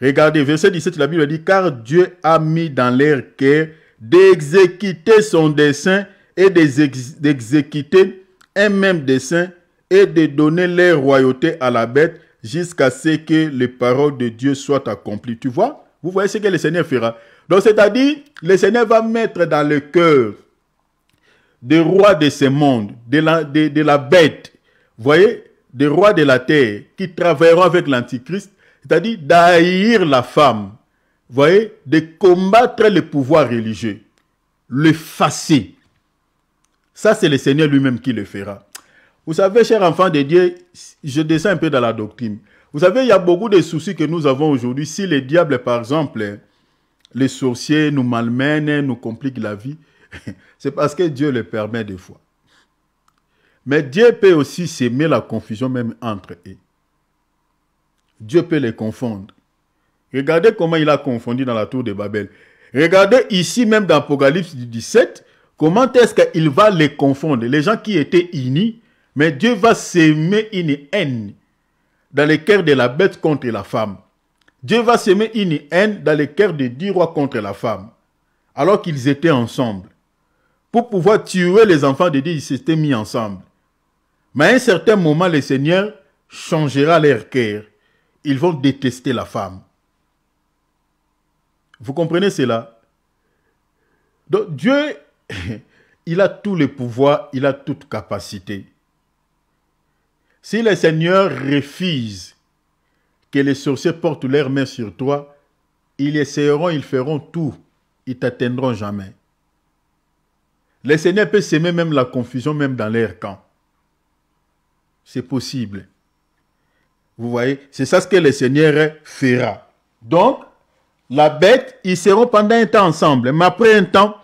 Regardez, verset 17, la Bible dit, car Dieu a mis dans leur cœur d'exécuter son dessein et d'exécuter un même dessein et de donner leur royauté à la bête jusqu'à ce que les paroles de Dieu soient accomplies. Tu vois Vous voyez ce que le Seigneur fera. Donc, c'est-à-dire, le Seigneur va mettre dans le cœur des rois de ce monde, de la, de, la bête, voyez, des rois de la terre qui travailleront avec l'Antichrist, c'est-à-dire d'haïr la femme, voyez, de combattre le pouvoir religieux, le l'effacer. Ça, c'est le Seigneur lui-même qui le fera. Vous savez, chers enfants de Dieu, je descends un peu dans la doctrine. Vous savez, il y a beaucoup de soucis que nous avons aujourd'hui. Si le diable, par exemple, les sorciers nous malmènent, nous compliquent la vie, c'est parce que Dieu le permet des fois. Mais Dieu peut aussi s'aimer la confusion même entre eux. Dieu peut les confondre. Regardez comment il a confondu dans la tour de Babel. Regardez ici même dans Apocalypse 17, comment est-ce qu'il va les confondre. Les gens qui étaient unis, mais Dieu va s'aimer une haine dans le cœur de la bête contre la femme. Dieu va semer une haine dans le cœur de dix rois contre la femme, alors qu'ils étaient ensemble. Pour pouvoir tuer les enfants de Dieu, ils s'étaient mis ensemble. Mais à un certain moment, le Seigneur changera leur cœur. Ils vont détester la femme. Vous comprenez cela Donc Dieu, il a tous les pouvoirs, il a toute capacité. Si le Seigneur refuse que les sorciers portent leurs mains sur toi, ils essaieront, ils feront tout, ils t'atteindront jamais. Le Seigneur peut semer même la confusion, même dans leur camp. C'est possible. Vous voyez, c'est ça ce que le Seigneur fera. Donc, la bête, ils seront pendant un temps ensemble, mais après un temps,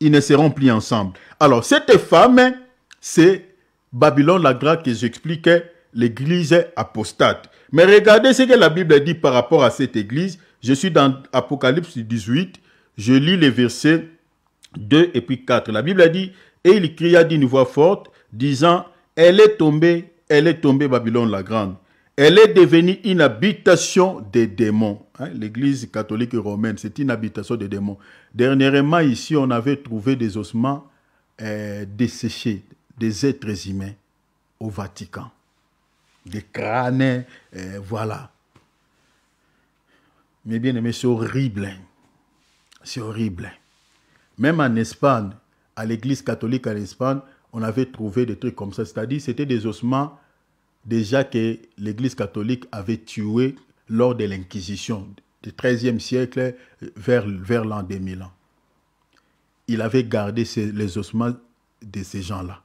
ils ne seront plus ensemble. Alors, cette femme, c'est Babylone la grande que j'expliquais l'église apostate. Mais regardez ce que la Bible dit par rapport à cette église. Je suis dans Apocalypse 18, je lis les versets 2 et puis 4. La Bible dit, et il cria d'une voix forte, disant, elle est tombée, elle est tombée Babylone la grande. Elle est devenue une habitation des démons. Hein, l'église catholique romaine, c'est une habitation des démons. Dernièrement, ici, on avait trouvé des ossements euh, desséchés, des êtres humains au Vatican des crânes, voilà. Mais bien aimé, c'est horrible. Hein. C'est horrible. Hein. Même en Espagne, à l'église catholique en Espagne, on avait trouvé des trucs comme ça. C'est-à-dire, c'était des ossements déjà que l'église catholique avait tués lors de l'Inquisition du XIIIe siècle vers, vers l'an 2000. Ans. Il avait gardé les ossements de ces gens-là.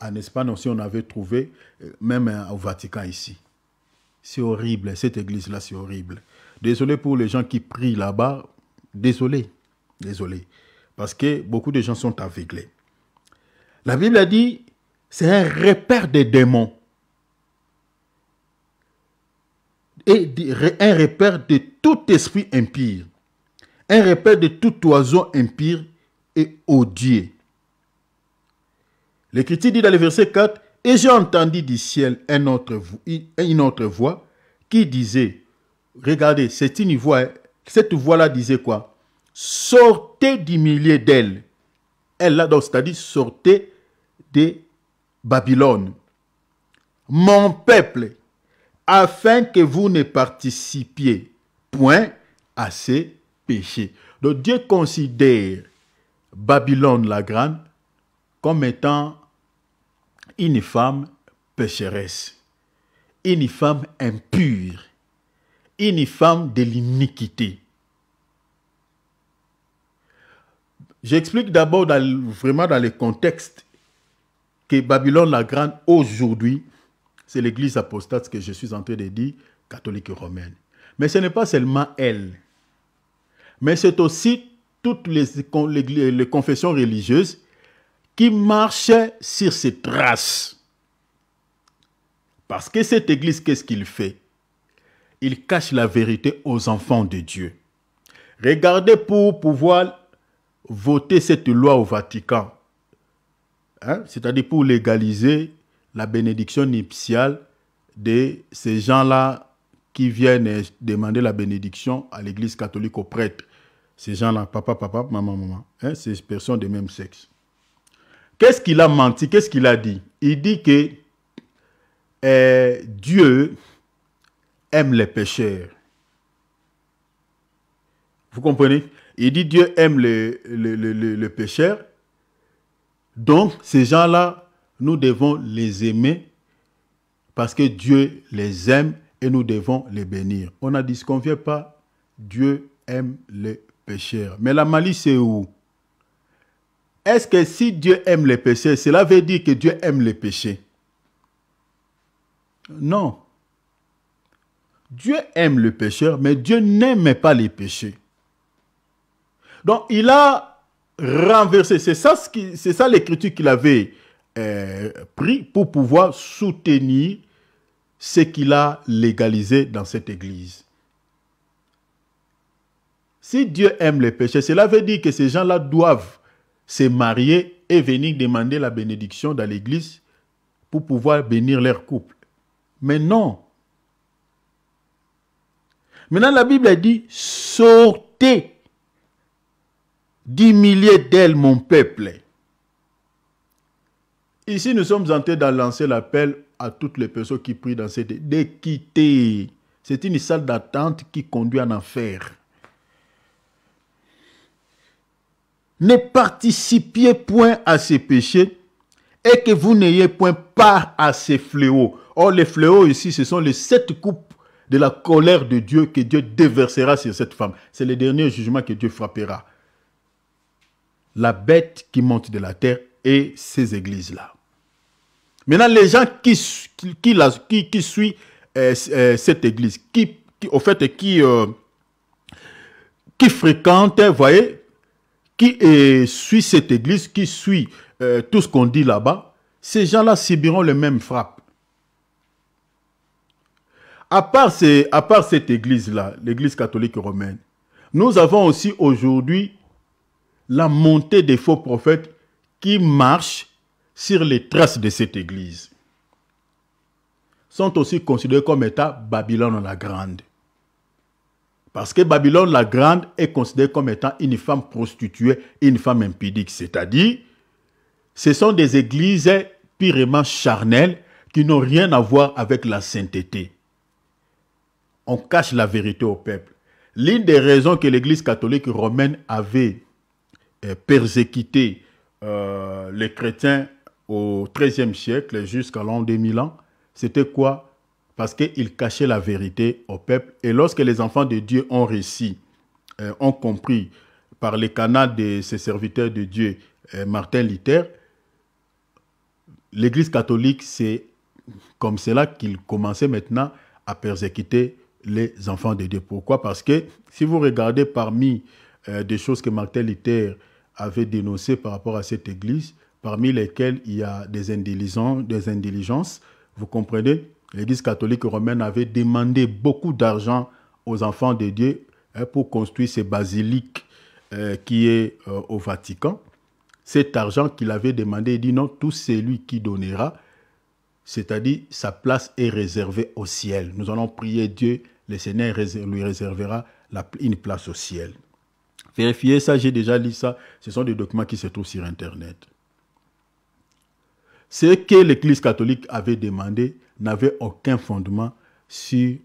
En Espagne aussi, on avait trouvé, euh, même hein, au Vatican ici. C'est horrible, hein, cette église-là, c'est horrible. Désolé pour les gens qui prient là-bas. Désolé, désolé. Parce que beaucoup de gens sont aveuglés. La Bible a dit, c'est un repère des démons. Et un repère de tout esprit impur. Un repère de tout oiseau impur et odieux. L'Écriture dit dans le verset 4, Et j'ai entendu du ciel une autre, une autre voix qui disait, regardez, une voix, cette voix-là disait quoi Sortez du milieu d'elle. Elle là, donc, c'est-à-dire sortez de Babylone. Mon peuple, afin que vous ne participiez point à ces péchés. Donc Dieu considère Babylone la grande comme étant une femme pécheresse, une femme impure, une femme de l'iniquité. J'explique d'abord vraiment dans le contexte que Babylone la Grande aujourd'hui, c'est l'église apostate que je suis en train de dire, catholique et romaine. Mais ce n'est pas seulement elle, mais c'est aussi toutes les, les, les confessions religieuses qui marchait sur ses traces. Parce que cette église, qu'est-ce qu'il fait Il cache la vérité aux enfants de Dieu. Regardez pour pouvoir voter cette loi au Vatican, hein? c'est-à-dire pour légaliser la bénédiction nuptiale de ces gens-là qui viennent demander la bénédiction à l'Église catholique aux prêtres. Ces gens-là, papa, papa, maman, maman, hein? ces personnes de même sexe. Qu'est-ce qu'il a menti Qu'est-ce qu'il a dit Il dit que euh, Dieu aime les pécheurs. Vous comprenez Il dit Dieu aime les pécheurs. Donc, ces gens-là, nous devons les aimer parce que Dieu les aime et nous devons les bénir. On a dit ce qu'on ne vient pas. Dieu aime les pécheurs. Mais la malice est où est-ce que si Dieu aime les péchés, cela veut dire que Dieu aime les péchés Non. Dieu aime le pécheur, mais Dieu n'aime pas les péchés. Donc, il a renversé. C'est ça, ce ça l'écriture qu'il avait prise euh, pris pour pouvoir soutenir ce qu'il a légalisé dans cette église. Si Dieu aime les péchés, cela veut dire que ces gens-là doivent se marier et venir demander la bénédiction dans l'église pour pouvoir bénir leur couple. Mais non. Maintenant, la Bible dit, sortez 10 milliers mon peuple. Ici, nous sommes en train de lancer l'appel à toutes les personnes qui prient dans cette... de C'est une salle d'attente qui conduit en enfer. ne participiez point à ces péchés et que vous n'ayez point pas à ces fléaux. Or, les fléaux ici, ce sont les sept coupes de la colère de Dieu que Dieu déversera sur cette femme. C'est le dernier jugement que Dieu frappera. La bête qui monte de la terre et ces églises-là. Maintenant, les gens qui, qui, qui, qui suivent euh, euh, cette église, qui, qui, au fait, qui, euh, qui fréquentent, voyez, qui suit cette église, qui suit euh, tout ce qu'on dit là-bas, ces gens-là subiront les mêmes frappes. À part, cette église-là, l'église catholique romaine, nous avons aussi aujourd'hui la montée des faux prophètes qui marchent sur les traces de cette église. Sont aussi considérés comme état Babylone la Grande. Parce que Babylone la Grande est considérée comme étant une femme prostituée, une femme impudique. C'est-à-dire, ce sont des églises purement charnelles qui n'ont rien à voir avec la sainteté. On cache la vérité au peuple. L'une des raisons que l'Église catholique romaine avait euh, persécuté euh, les chrétiens au XIIIe siècle jusqu'à l'an 2000 ans, c'était quoi parce qu'il cachait la vérité au peuple. Et lorsque les enfants de Dieu ont réussi, euh, ont compris par les canaux de ses serviteurs de Dieu, euh, Martin Luther, l'Église catholique, c'est comme cela qu'il commençait maintenant à persécuter les enfants de Dieu. Pourquoi Parce que si vous regardez parmi euh, des choses que Martin Luther avait dénoncées par rapport à cette Église, parmi lesquelles il y a des des indiligences vous comprenez l'Église catholique romaine avait demandé beaucoup d'argent aux enfants de Dieu eh, pour construire ces basiliques eh, qui est euh, au Vatican. Cet argent qu'il avait demandé, il dit non, tout lui qui donnera, c'est-à-dire sa place est réservée au ciel. Nous allons prier Dieu, le Seigneur lui réservera une place au ciel. Vérifiez ça, j'ai déjà lu ça. Ce sont des documents qui se trouvent sur Internet ce que l'Église catholique avait demandé n'avait aucun fondement sur,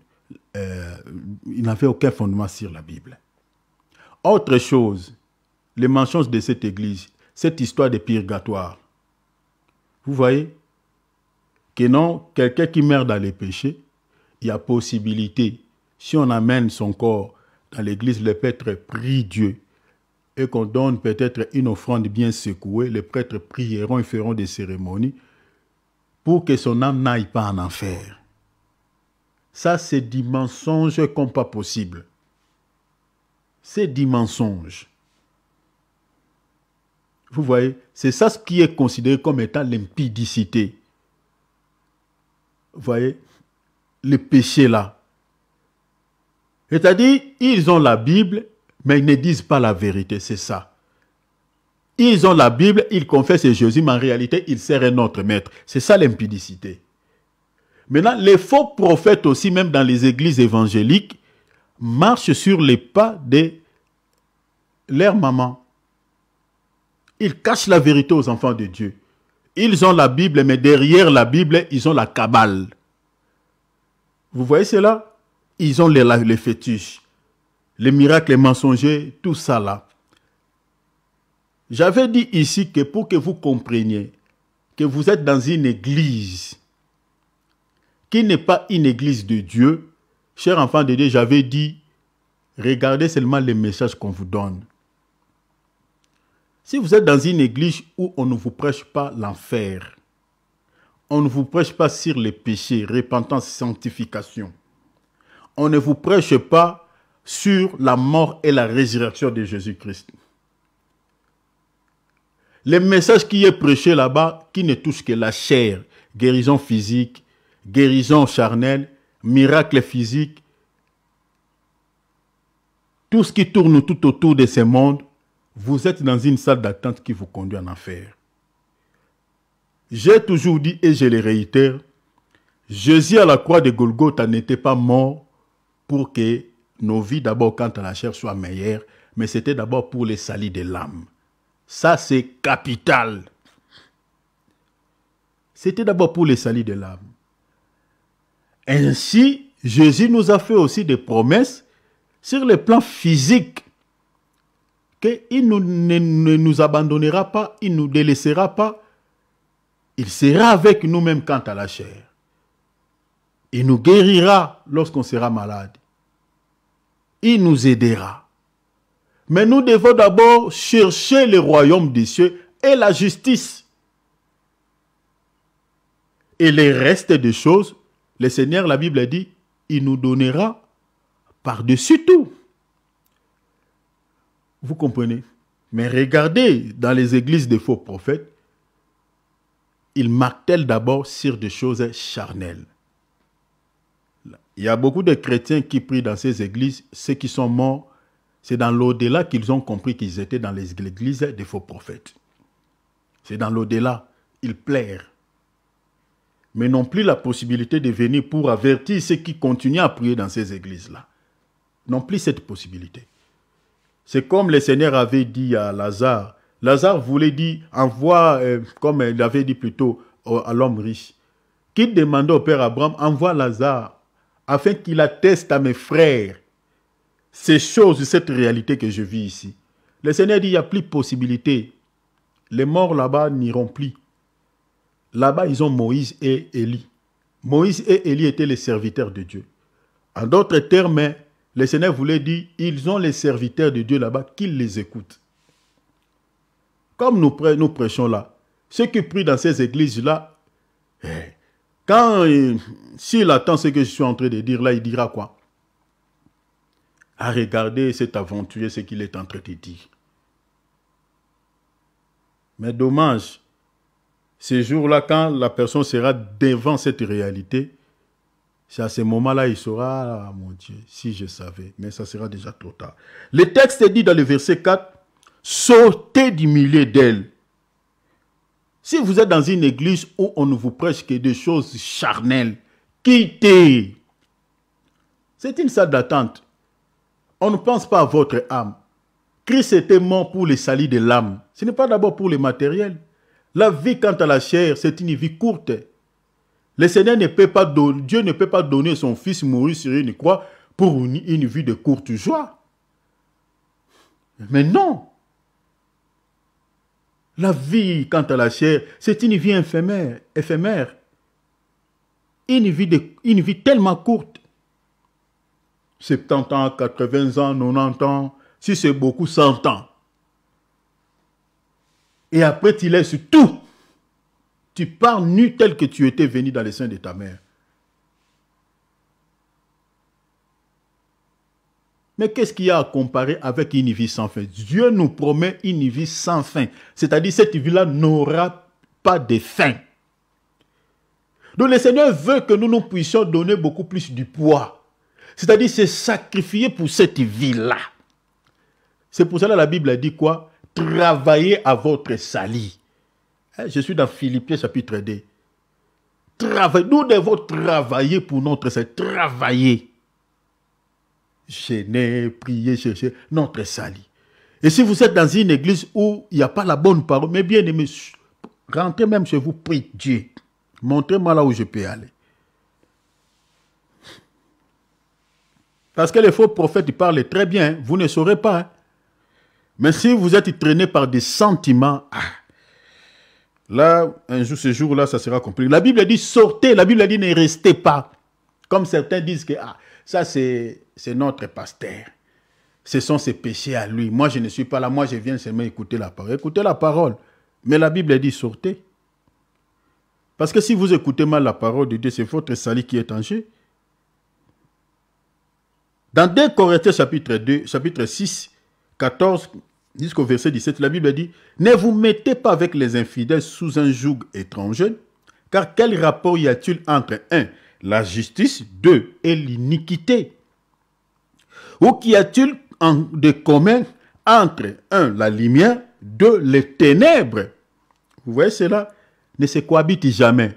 euh, il n'avait aucun fondement sur la Bible. Autre chose, les mensonges de cette Église, cette histoire de purgatoire. Vous voyez que non, quelqu'un qui meurt dans les péchés, il y a possibilité, si on amène son corps dans l'Église, le pêtre prie Dieu et qu'on donne peut-être une offrande bien secouée, les prêtres prieront et feront des cérémonies pour que son âme n'aille pas en enfer. Ça, c'est du mensonge comme pas possible. C'est du mensonge. Vous voyez, c'est ça ce qui est considéré comme étant l'impudicité. Vous voyez, le péché là. C'est-à-dire, ils ont la Bible, mais ils ne disent pas la vérité, c'est ça. Ils ont la Bible, ils confessent Jésus, mais en réalité, ils seraient notre maître. C'est ça l'impudicité. Maintenant, les faux prophètes aussi, même dans les églises évangéliques, marchent sur les pas de leur maman. Ils cachent la vérité aux enfants de Dieu. Ils ont la Bible, mais derrière la Bible, ils ont la cabale. Vous voyez cela Ils ont les, les fétiches les miracles mensongers, tout ça là. J'avais dit ici que pour que vous compreniez que vous êtes dans une église qui n'est pas une église de Dieu, cher enfant de Dieu, j'avais dit, regardez seulement les messages qu'on vous donne. Si vous êtes dans une église où on ne vous prêche pas l'enfer, on ne vous prêche pas sur les péchés, répentance, sanctification, on ne vous prêche pas sur la mort et la résurrection de Jésus-Christ. Le message qui est prêché là-bas, qui ne touche que la chair, guérison physique, guérison charnelle, miracle physique, tout ce qui tourne tout autour de ce monde, vous êtes dans une salle d'attente qui vous conduit en enfer. J'ai toujours dit et je le réitère, Jésus à la croix de Golgotha n'était pas mort pour que nos vies d'abord quant à la chair soient meilleures, mais c'était d'abord pour les salis de l'âme. Ça, c'est capital. C'était d'abord pour les salis de l'âme. Ainsi, Jésus nous a fait aussi des promesses sur le plan physique, qu'il ne, ne nous abandonnera pas, il ne nous délaissera pas, il sera avec nous-mêmes quant à la chair. Il nous guérira lorsqu'on sera malade il nous aidera. Mais nous devons d'abord chercher le royaume des cieux et la justice. Et les restes des choses, le Seigneur, la Bible dit, il nous donnera par-dessus tout. Vous comprenez Mais regardez dans les églises des faux prophètes, ils marquent d'abord sur des choses charnelles. Il y a beaucoup de chrétiens qui prient dans ces églises. Ceux qui sont morts, c'est dans l'au-delà qu'ils ont compris qu'ils étaient dans les églises des faux prophètes. C'est dans l'au-delà. Ils plairent. Mais non plus la possibilité de venir pour avertir ceux qui continuent à prier dans ces églises-là. Non plus cette possibilité. C'est comme le Seigneur avait dit à Lazare. Lazare voulait dire, envoie, euh, comme il avait dit plus tôt, à l'homme riche, qui demandait au Père Abraham, envoie Lazare afin qu'il atteste à mes frères ces choses, cette réalité que je vis ici. Le Seigneur dit, il n'y a plus de possibilité. Les morts là-bas n'iront plus. Là-bas, ils ont Moïse et Élie. Moïse et Élie étaient les serviteurs de Dieu. En d'autres termes, le Seigneur voulait dire, ils ont les serviteurs de Dieu là-bas, qui les écoutent. Comme nous, prêchons là, ceux qui prient dans ces églises-là, eh, quand euh, s'il attend ce que je suis en train de dire là, il dira quoi À regarder cette aventure, ce qu'il est en train de dire. Mais dommage, ces jours-là, quand la personne sera devant cette réalité, c'est à ce moment-là, il saura, ah, mon Dieu, si je savais, mais ça sera déjà trop tard. Le texte dit dans le verset 4, sautez du milieu d'elle si vous êtes dans une église où on ne vous prêche que des choses charnelles, quittez. C'est une salle d'attente. On ne pense pas à votre âme. Christ était mort pour les salis de l'âme. Ce n'est pas d'abord pour les matériels. La vie quant à la chair, c'est une vie courte. Le Seigneur ne peut pas Dieu ne peut pas donner son fils mourir sur une croix pour une, une vie de courte joie. Mais non, la vie, quant à la chair, c'est une vie éphémère, éphémère. Une une vie tellement courte. 70 ans, 80 ans, 90 ans, si c'est beaucoup, 100 ans. Et après, tu laisses tout. Tu pars nu tel que tu étais venu dans les seins de ta mère. Mais qu'est-ce qu'il y a à comparer avec une vie sans fin Dieu nous promet une vie sans fin. C'est-à-dire cette vie-là n'aura pas de fin. Donc le Seigneur veut que nous nous puissions donner beaucoup plus du poids. C'est-à-dire se sacrifier pour cette vie-là. C'est pour cela que la Bible a dit quoi Travaillez à votre salut. Eh, je suis dans Philippiens chapitre 2. nous devons travailler pour notre salut. Travailler gêner, prier, chercher. Non, très sali. Et si vous êtes dans une église où il n'y a pas la bonne parole, mais bien aimé, rentrez même chez vous, priez Dieu. Montrez-moi là où je peux aller. Parce que les faux prophètes parlent très bien, hein. vous ne saurez pas. Hein. Mais si vous êtes traîné par des sentiments, ah. là, un jour, ce jour-là, ça sera compliqué. La Bible dit sortez, la Bible dit ne restez pas. Comme certains disent que ah, ça c'est c'est notre pasteur. Ce sont ses péchés à lui. Moi, je ne suis pas là. Moi, je viens seulement écouter la parole. Écoutez la parole. Mais la Bible dit sortez. Parce que si vous écoutez mal la parole de Dieu, c'est votre salut qui est en jeu. Dans 2 Corinthiens chapitre 2, chapitre 6, 14 jusqu'au verset 17, la Bible dit Ne vous mettez pas avec les infidèles sous un joug étranger, car quel rapport y a-t-il entre 1. la justice, 2. et l'iniquité ou qu'y a-t-il de commun entre, un, la lumière, deux, les ténèbres Vous voyez cela Ne se cohabite jamais.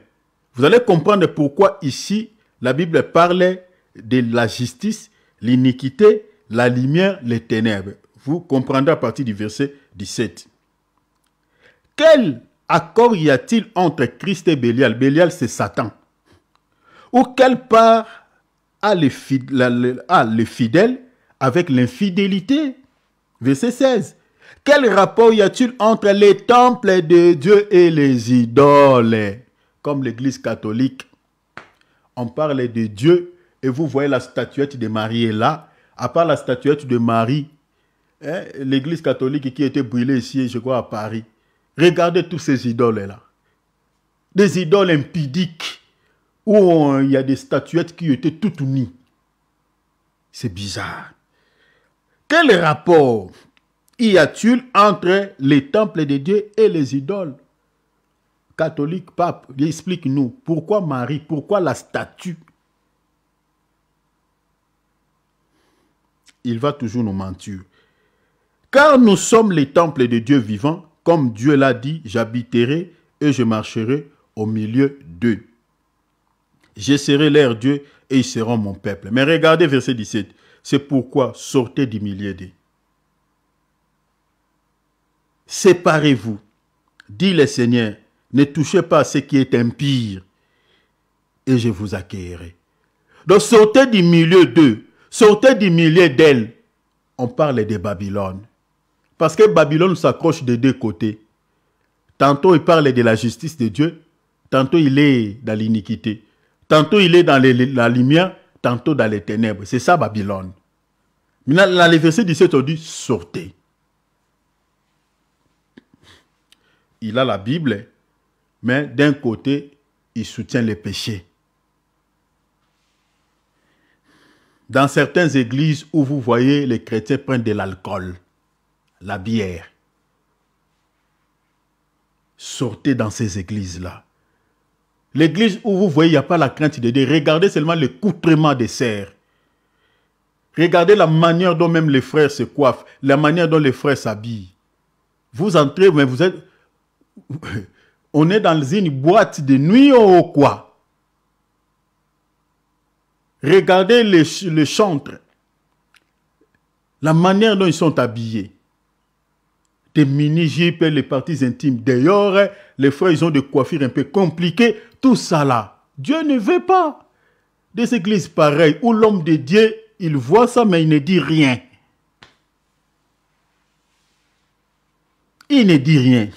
Vous allez comprendre pourquoi ici, la Bible parlait de la justice, l'iniquité, la lumière, les ténèbres. Vous comprendrez à partir du verset 17. Quel accord y a-t-il entre Christ et Bélial Bélial, c'est Satan. Ou quelle part a les, fidèles, avec l'infidélité. Verset 16. Quel rapport y a-t-il entre les temples de Dieu et les idoles Comme l'Église catholique, on parle de Dieu et vous voyez la statuette de Marie est là. À part la statuette de Marie, hein, l'Église catholique qui a été brûlée ici, je crois, à Paris. Regardez tous ces idoles-là. Des idoles impidiques où il y a des statuettes qui étaient toutes nues. C'est bizarre. Quel rapport y a-t-il entre les temples de Dieu et les idoles Catholique, pape, explique-nous pourquoi Marie, pourquoi la statue Il va toujours nous mentir. Car nous sommes les temples de Dieu vivant, comme Dieu l'a dit, j'habiterai et je marcherai au milieu d'eux. Je serai leur Dieu et ils seront mon peuple. Mais regardez verset 17. C'est pourquoi sortez du milieu d'eux. Séparez-vous, dit le Seigneur, ne touchez pas ce qui est impire, et je vous accueillerai. Donc sortez du milieu d'eux, sortez du milieu d'elle. On parle de Babylone. Parce que Babylone s'accroche de deux côtés. Tantôt il parle de la justice de Dieu, tantôt il est dans l'iniquité, tantôt il est dans la lumière, tantôt dans les ténèbres. C'est ça Babylone. Maintenant, les versets 17, on dit sortez. Il a la Bible, mais d'un côté, il soutient les péchés. Dans certaines églises où vous voyez les chrétiens prendre de l'alcool, la bière, sortez dans ces églises-là. L'église où vous voyez, il n'y a pas la crainte de Dieu. Regardez seulement le coutrement des serres. Regardez la manière dont même les frères se coiffent, la manière dont les frères s'habillent. Vous entrez, mais vous êtes... On est dans une boîte de nuit ou quoi Regardez les, les chantres. La manière dont ils sont habillés des mini-jupes, les parties intimes d'ailleurs, les frères, ils ont des coiffures un peu compliquées, tout ça là. Dieu ne veut pas. Des églises pareilles où l'homme de Dieu, il voit ça, mais il ne dit rien. Il ne dit rien.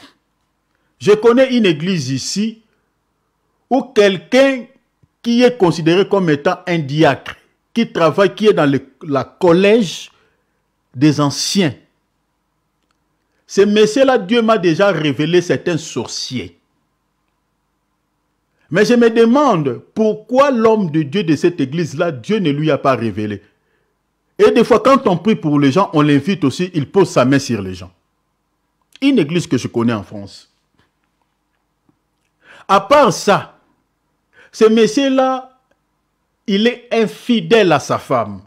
Je connais une église ici où quelqu'un qui est considéré comme étant un diacre, qui travaille, qui est dans le, la collège des anciens, ce monsieur-là, Dieu m'a déjà révélé certains sorciers. Mais je me demande pourquoi l'homme de Dieu de cette église-là, Dieu ne lui a pas révélé. Et des fois, quand on prie pour les gens, on l'invite aussi, il pose sa main sur les gens. Une église que je connais en France. À part ça, ce monsieur-là, il est infidèle à sa femme.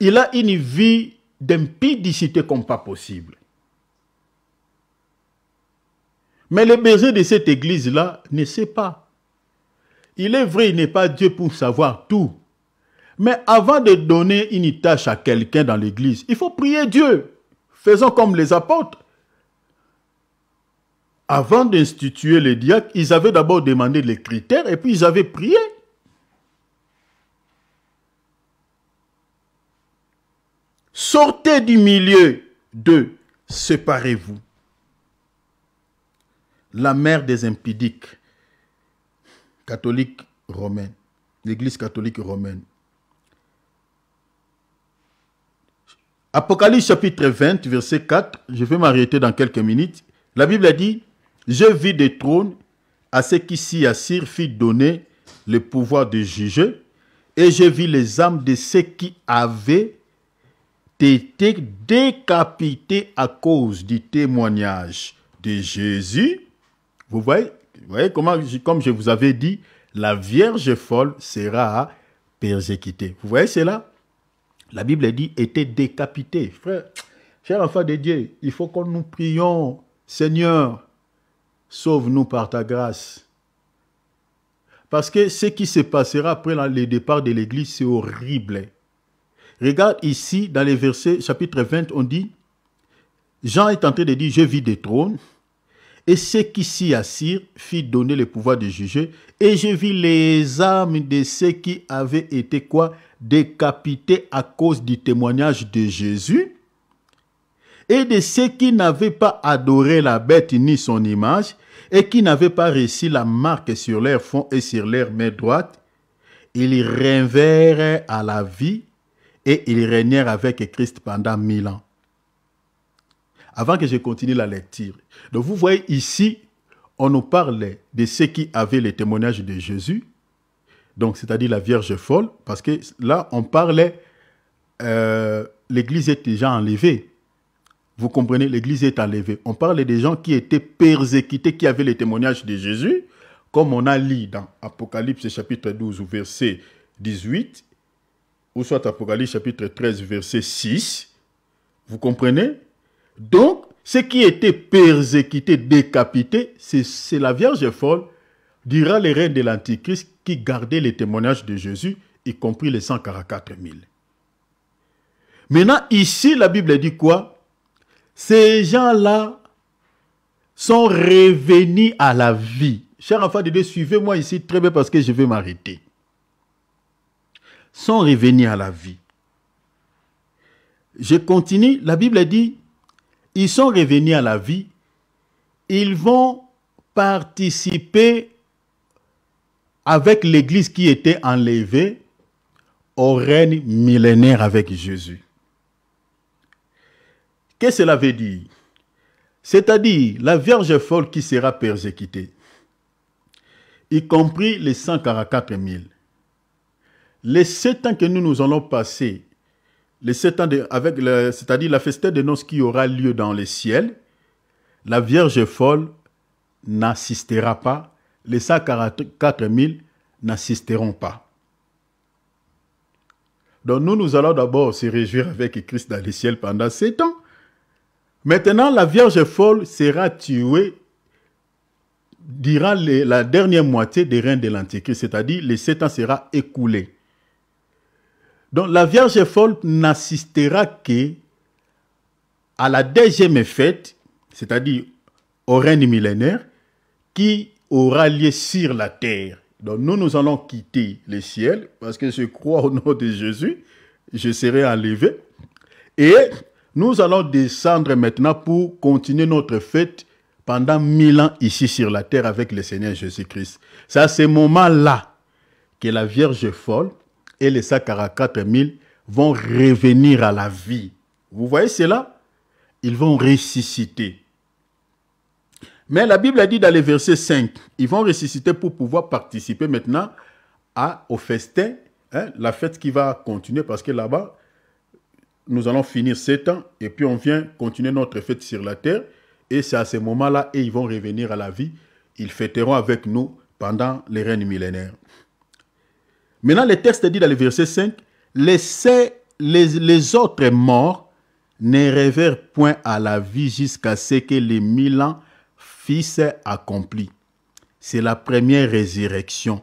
Il a une vie d'impudicité comme pas possible. Mais le besoin de cette église-là ne sait pas. Il est vrai, il n'est pas Dieu pour savoir tout. Mais avant de donner une tâche à quelqu'un dans l'église, il faut prier Dieu. Faisons comme les apôtres. Avant d'instituer les diacres, ils avaient d'abord demandé les critères et puis ils avaient prié. Sortez du milieu d'eux, séparez-vous. La mère des impidiques, catholique romaine, l'église catholique romaine. Apocalypse chapitre 20, verset 4, je vais m'arrêter dans quelques minutes. La Bible a dit, je vis des trônes à ceux qui s'y assirent fit donner le pouvoir de juger, et je vis les âmes de ceux qui avaient été décapité à cause du témoignage de Jésus. Vous voyez, comment, comme je vous avais dit, la Vierge folle sera persécutée. Vous voyez cela La Bible dit était décapité. Frère, cher enfant de Dieu, il faut que nous prions, Seigneur, sauve-nous par ta grâce. Parce que ce qui se passera après le départ de l'Église, c'est horrible. Regarde ici, dans les versets chapitre 20, on dit, Jean est en train de dire, je vis des trônes, et ceux qui s'y assirent fit donner le pouvoir de juger, et je vis les âmes de ceux qui avaient été quoi Décapités à cause du témoignage de Jésus, et de ceux qui n'avaient pas adoré la bête ni son image, et qui n'avaient pas réussi la marque sur leur front et sur leur main droite, ils revinrent à la vie et ils régnèrent avec Christ pendant mille ans. Avant que je continue la lecture, donc vous voyez ici, on nous parlait de ceux qui avaient les témoignages de Jésus, donc c'est-à-dire la Vierge folle, parce que là, on parlait, euh, l'Église était déjà enlevée. Vous comprenez, l'Église est enlevée. On parlait des gens qui étaient persécutés, qui avaient les témoignages de Jésus, comme on a lu dans Apocalypse chapitre 12, verset 18, ou soit Apocalypse chapitre 13, verset 6. Vous comprenez Donc, ce qui était persécuté, décapité, c'est la Vierge folle, dira les reines de l'Antichrist qui gardait les témoignages de Jésus, y compris les 144 000. Maintenant, ici, la Bible dit quoi Ces gens-là sont revenus à la vie. Chers enfants de Dieu, suivez-moi ici très bien parce que je vais m'arrêter sont revenus à la vie. Je continue, la Bible dit, ils sont revenus à la vie, ils vont participer avec l'Église qui était enlevée au règne millénaire avec Jésus. Qu'est-ce que cela veut dire C'est-à-dire la Vierge folle qui sera persécutée, y compris les 144 000 les sept ans que nous nous allons passer, les ans avec, c'est-à-dire la fête de noces qui aura lieu dans le ciel, la Vierge folle n'assistera pas, les 144 000 n'assisteront pas. Donc nous, nous allons d'abord se réjouir avec Christ dans les ciel pendant sept ans. Maintenant, la Vierge folle sera tuée durant la dernière moitié des règnes de l'Antéchrist, c'est-à-dire les sept ans sera écoulé. Donc la Vierge folle n'assistera que à la deuxième fête, c'est-à-dire au règne millénaire, qui aura lieu sur la terre. Donc nous, nous allons quitter le ciel, parce que je crois au nom de Jésus, je serai enlevé. Et nous allons descendre maintenant pour continuer notre fête pendant mille ans ici sur la terre avec le Seigneur Jésus-Christ. C'est à ce moment-là que la Vierge folle et les 144 4000 vont revenir à la vie. Vous voyez cela Ils vont ressusciter. Mais la Bible a dit dans les versets 5, ils vont ressusciter pour pouvoir participer maintenant à, au festin, hein, la fête qui va continuer parce que là-bas, nous allons finir sept ans et puis on vient continuer notre fête sur la terre. Et c'est à ce moment-là et ils vont revenir à la vie. Ils fêteront avec nous pendant les règnes millénaires. Maintenant, le texte dit dans le verset 5, les, les autres morts ne révèrent point à la vie jusqu'à ce que les mille ans fissent accomplis. C'est la première résurrection.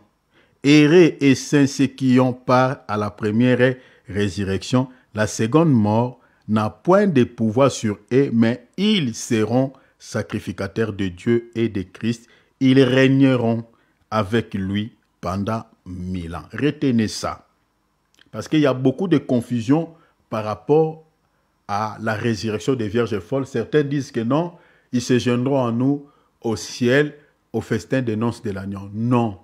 Errez et saints ceux qui ont part à la première résurrection, la seconde mort n'a point de pouvoir sur eux, mais ils seront sacrificateurs de Dieu et de Christ. Ils régneront avec lui pendant Milan, Retenez ça. Parce qu'il y a beaucoup de confusion par rapport à la résurrection des vierges folles. Certains disent que non, ils se joindront à nous au ciel, au festin des noces de l'agneau. Non.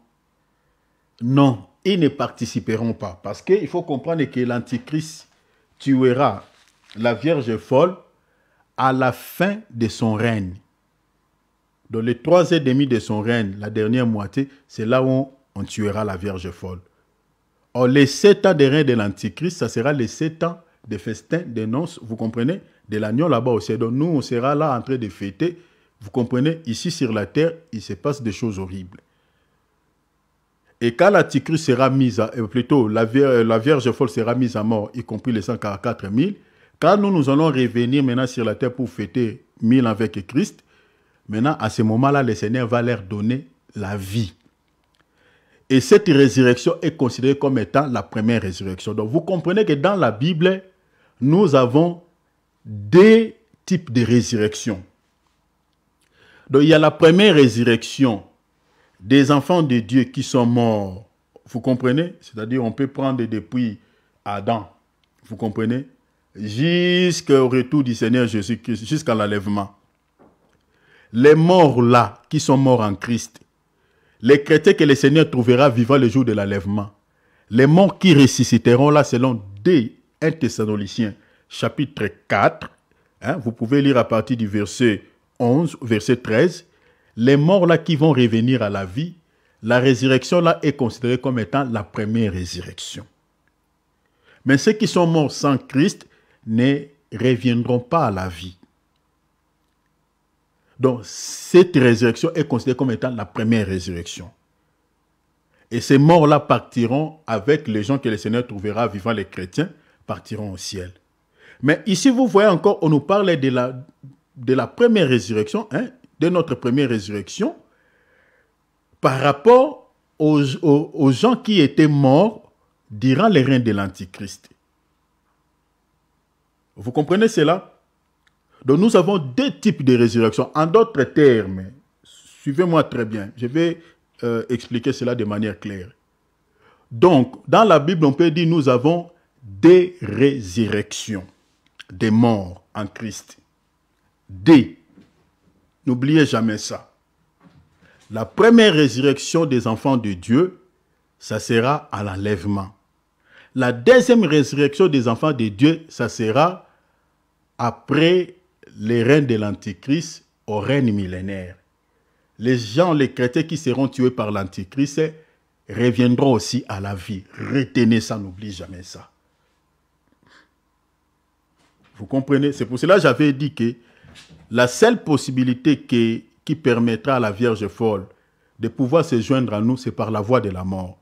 Non, ils ne participeront pas. Parce qu'il faut comprendre que l'Antichrist tuera la Vierge folle à la fin de son règne. Dans les trois et demi de son règne, la dernière moitié, c'est là où on tuera la Vierge folle. Or, les sept ans des reins de l'Antichrist, ça sera les sept ans des festins, des noces, vous comprenez, de l'agneau là-bas aussi. Donc Nous, on sera là en train de fêter. Vous comprenez, ici sur la terre, il se passe des choses horribles. Et quand l'Antichrist sera mise, à, euh, plutôt la Vierge, euh, la Vierge folle sera mise à mort, y compris les 144 000, quand nous, nous allons revenir maintenant sur la terre pour fêter 1000 avec Christ, maintenant, à ce moment-là, le Seigneur va leur donner la vie. Et cette résurrection est considérée comme étant la première résurrection. Donc vous comprenez que dans la Bible, nous avons deux types de résurrection. Donc il y a la première résurrection des enfants de Dieu qui sont morts. Vous comprenez C'est-à-dire on peut prendre depuis Adam, vous comprenez Jusqu'au retour du Seigneur Jésus-Christ, jusqu'à l'enlèvement. Les morts là, qui sont morts en Christ, les chrétiens que le Seigneur trouvera vivant le jour de l'enlèvement. Les morts qui ressusciteront là selon 2 1 Thessaloniciens chapitre 4. Hein, vous pouvez lire à partir du verset 11, verset 13. Les morts là qui vont revenir à la vie, la résurrection là est considérée comme étant la première résurrection. Mais ceux qui sont morts sans Christ ne reviendront pas à la vie. Donc, cette résurrection est considérée comme étant la première résurrection. Et ces morts-là partiront avec les gens que le Seigneur trouvera vivant, les chrétiens, partiront au ciel. Mais ici, vous voyez encore, on nous parlait de la, de la première résurrection, hein, de notre première résurrection, par rapport aux, gens qui étaient morts durant les règnes de l'Antichrist. Vous comprenez cela donc nous avons deux types de résurrection. En d'autres termes, suivez-moi très bien, je vais euh, expliquer cela de manière claire. Donc, dans la Bible, on peut dire nous avons des résurrections, des morts en Christ. Des. N'oubliez jamais ça. La première résurrection des enfants de Dieu, ça sera à l'enlèvement. La deuxième résurrection des enfants de Dieu, ça sera après les reines de l'Antichrist au règne millénaire. Les gens, les chrétiens qui seront tués par l'Antichrist reviendront aussi à la vie. Retenez ça, n'oubliez jamais ça. Vous comprenez C'est pour cela que j'avais dit que la seule possibilité qui permettra à la Vierge folle de pouvoir se joindre à nous, c'est par la voie de la mort.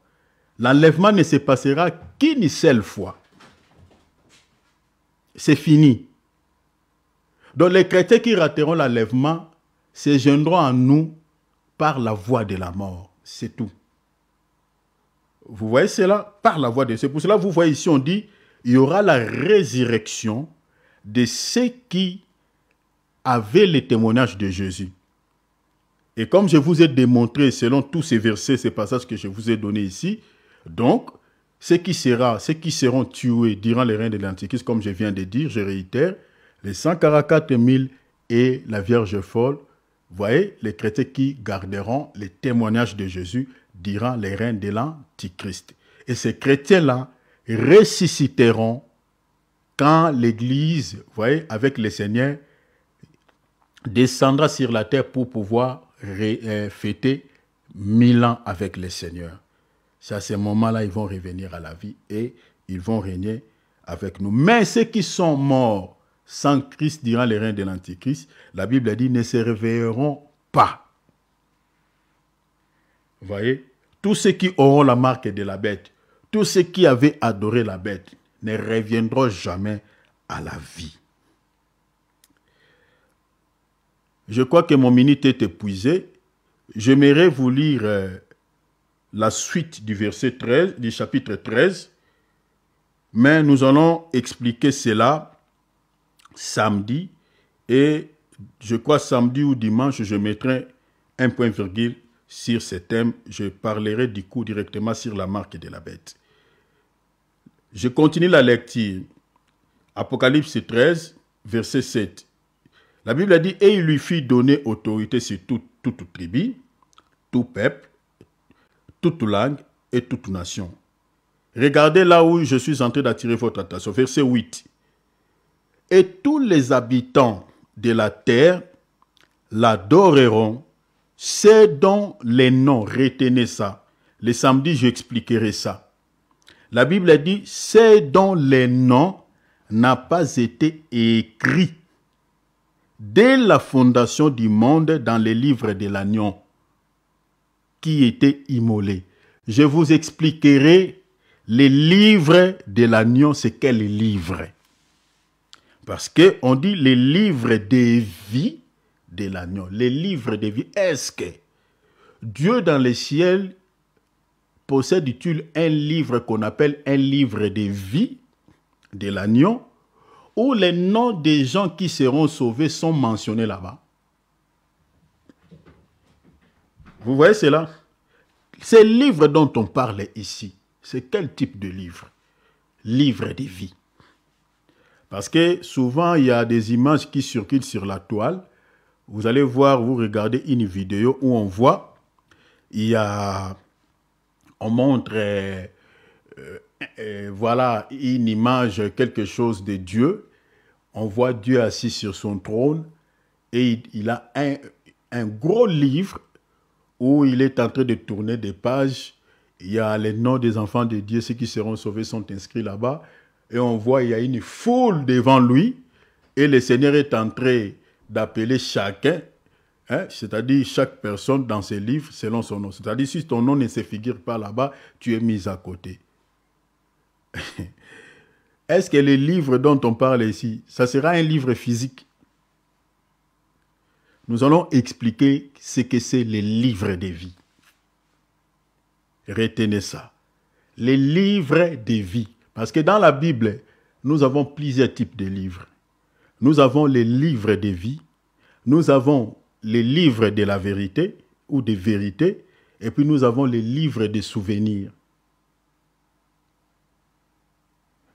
L'enlèvement ne se passera qu'une seule fois. C'est fini. Donc les chrétiens qui rateront l'enlèvement se gêneront en nous par la voie de la mort. C'est tout. Vous voyez cela Par la voie de... C'est pour cela vous voyez ici, on dit, il y aura la résurrection de ceux qui avaient les témoignages de Jésus. Et comme je vous ai démontré selon tous ces versets, ces passages que je vous ai donnés ici, donc, ceux qui sera, ceux qui seront tués durant les règne de l'Antichrist, comme je viens de dire, je réitère, les 144 000 et la Vierge folle, voyez, les chrétiens qui garderont les témoignages de Jésus durant les règnes de l'Antichrist. Et ces chrétiens-là ressusciteront quand l'Église, voyez, avec le Seigneur, descendra sur la terre pour pouvoir euh, fêter mille ans avec le Seigneur. C'est à ce moment-là, ils vont revenir à la vie et ils vont régner avec nous. Mais ceux qui sont morts sans Christ durant les règne de l'Antichrist, la Bible a dit ne se réveilleront pas. Vous voyez Tous ceux qui auront la marque de la bête, tous ceux qui avaient adoré la bête, ne reviendront jamais à la vie. Je crois que mon minute est épuisée. J'aimerais vous lire euh, la suite du verset 13, du chapitre 13, mais nous allons expliquer cela samedi et je crois samedi ou dimanche, je mettrai un point virgule sur ce thème. Je parlerai du coup directement sur la marque de la bête. Je continue la lecture. Apocalypse 13, verset 7. La Bible a dit, et il lui fit donner autorité sur toute, toute tribu, tout peuple, toute langue et toute nation. Regardez là où je suis en train d'attirer votre attention. Verset 8 et tous les habitants de la terre l'adoreront. C'est dont les noms, retenez ça. Le samedi, j'expliquerai ça. La Bible dit, c'est dont les noms n'a pas été écrits. dès la fondation du monde dans les livres de l'agneau qui était immolé. Je vous expliquerai les livres de l'agneau, c'est quels livres parce que on dit les livres de vie de l'agneau, les livres de vie. Est-ce que Dieu dans le ciel possède-t-il un livre qu'on appelle un livre de vie de l'agneau où les noms des gens qui seront sauvés sont mentionnés là-bas Vous voyez cela Ces livres dont on parle ici, c'est quel type de livre Livre de vie. Parce que souvent, il y a des images qui circulent sur la toile. Vous allez voir, vous regardez une vidéo où on voit, il on montre, euh, euh, euh, voilà, une image, quelque chose de Dieu. On voit Dieu assis sur son trône et il, a un gros livre où il est en train de tourner des pages. Il y a les noms des enfants de Dieu, ceux qui seront sauvés sont inscrits là-bas et on voit il y a une foule devant lui et le Seigneur est en train d'appeler chacun, hein, c'est-à-dire chaque personne dans ses livres selon son nom. C'est-à-dire si ton nom ne se figure pas là-bas, tu es mis à côté. Est-ce que les livres dont on parle ici, ça sera un livre physique Nous allons expliquer ce que c'est les livres de vie. Retenez ça. Les livres de vie. Parce que dans la Bible, nous avons plusieurs types de livres. Nous avons les livres de vie, nous avons les livres de la vérité ou des vérités, et puis nous avons les livres de souvenirs.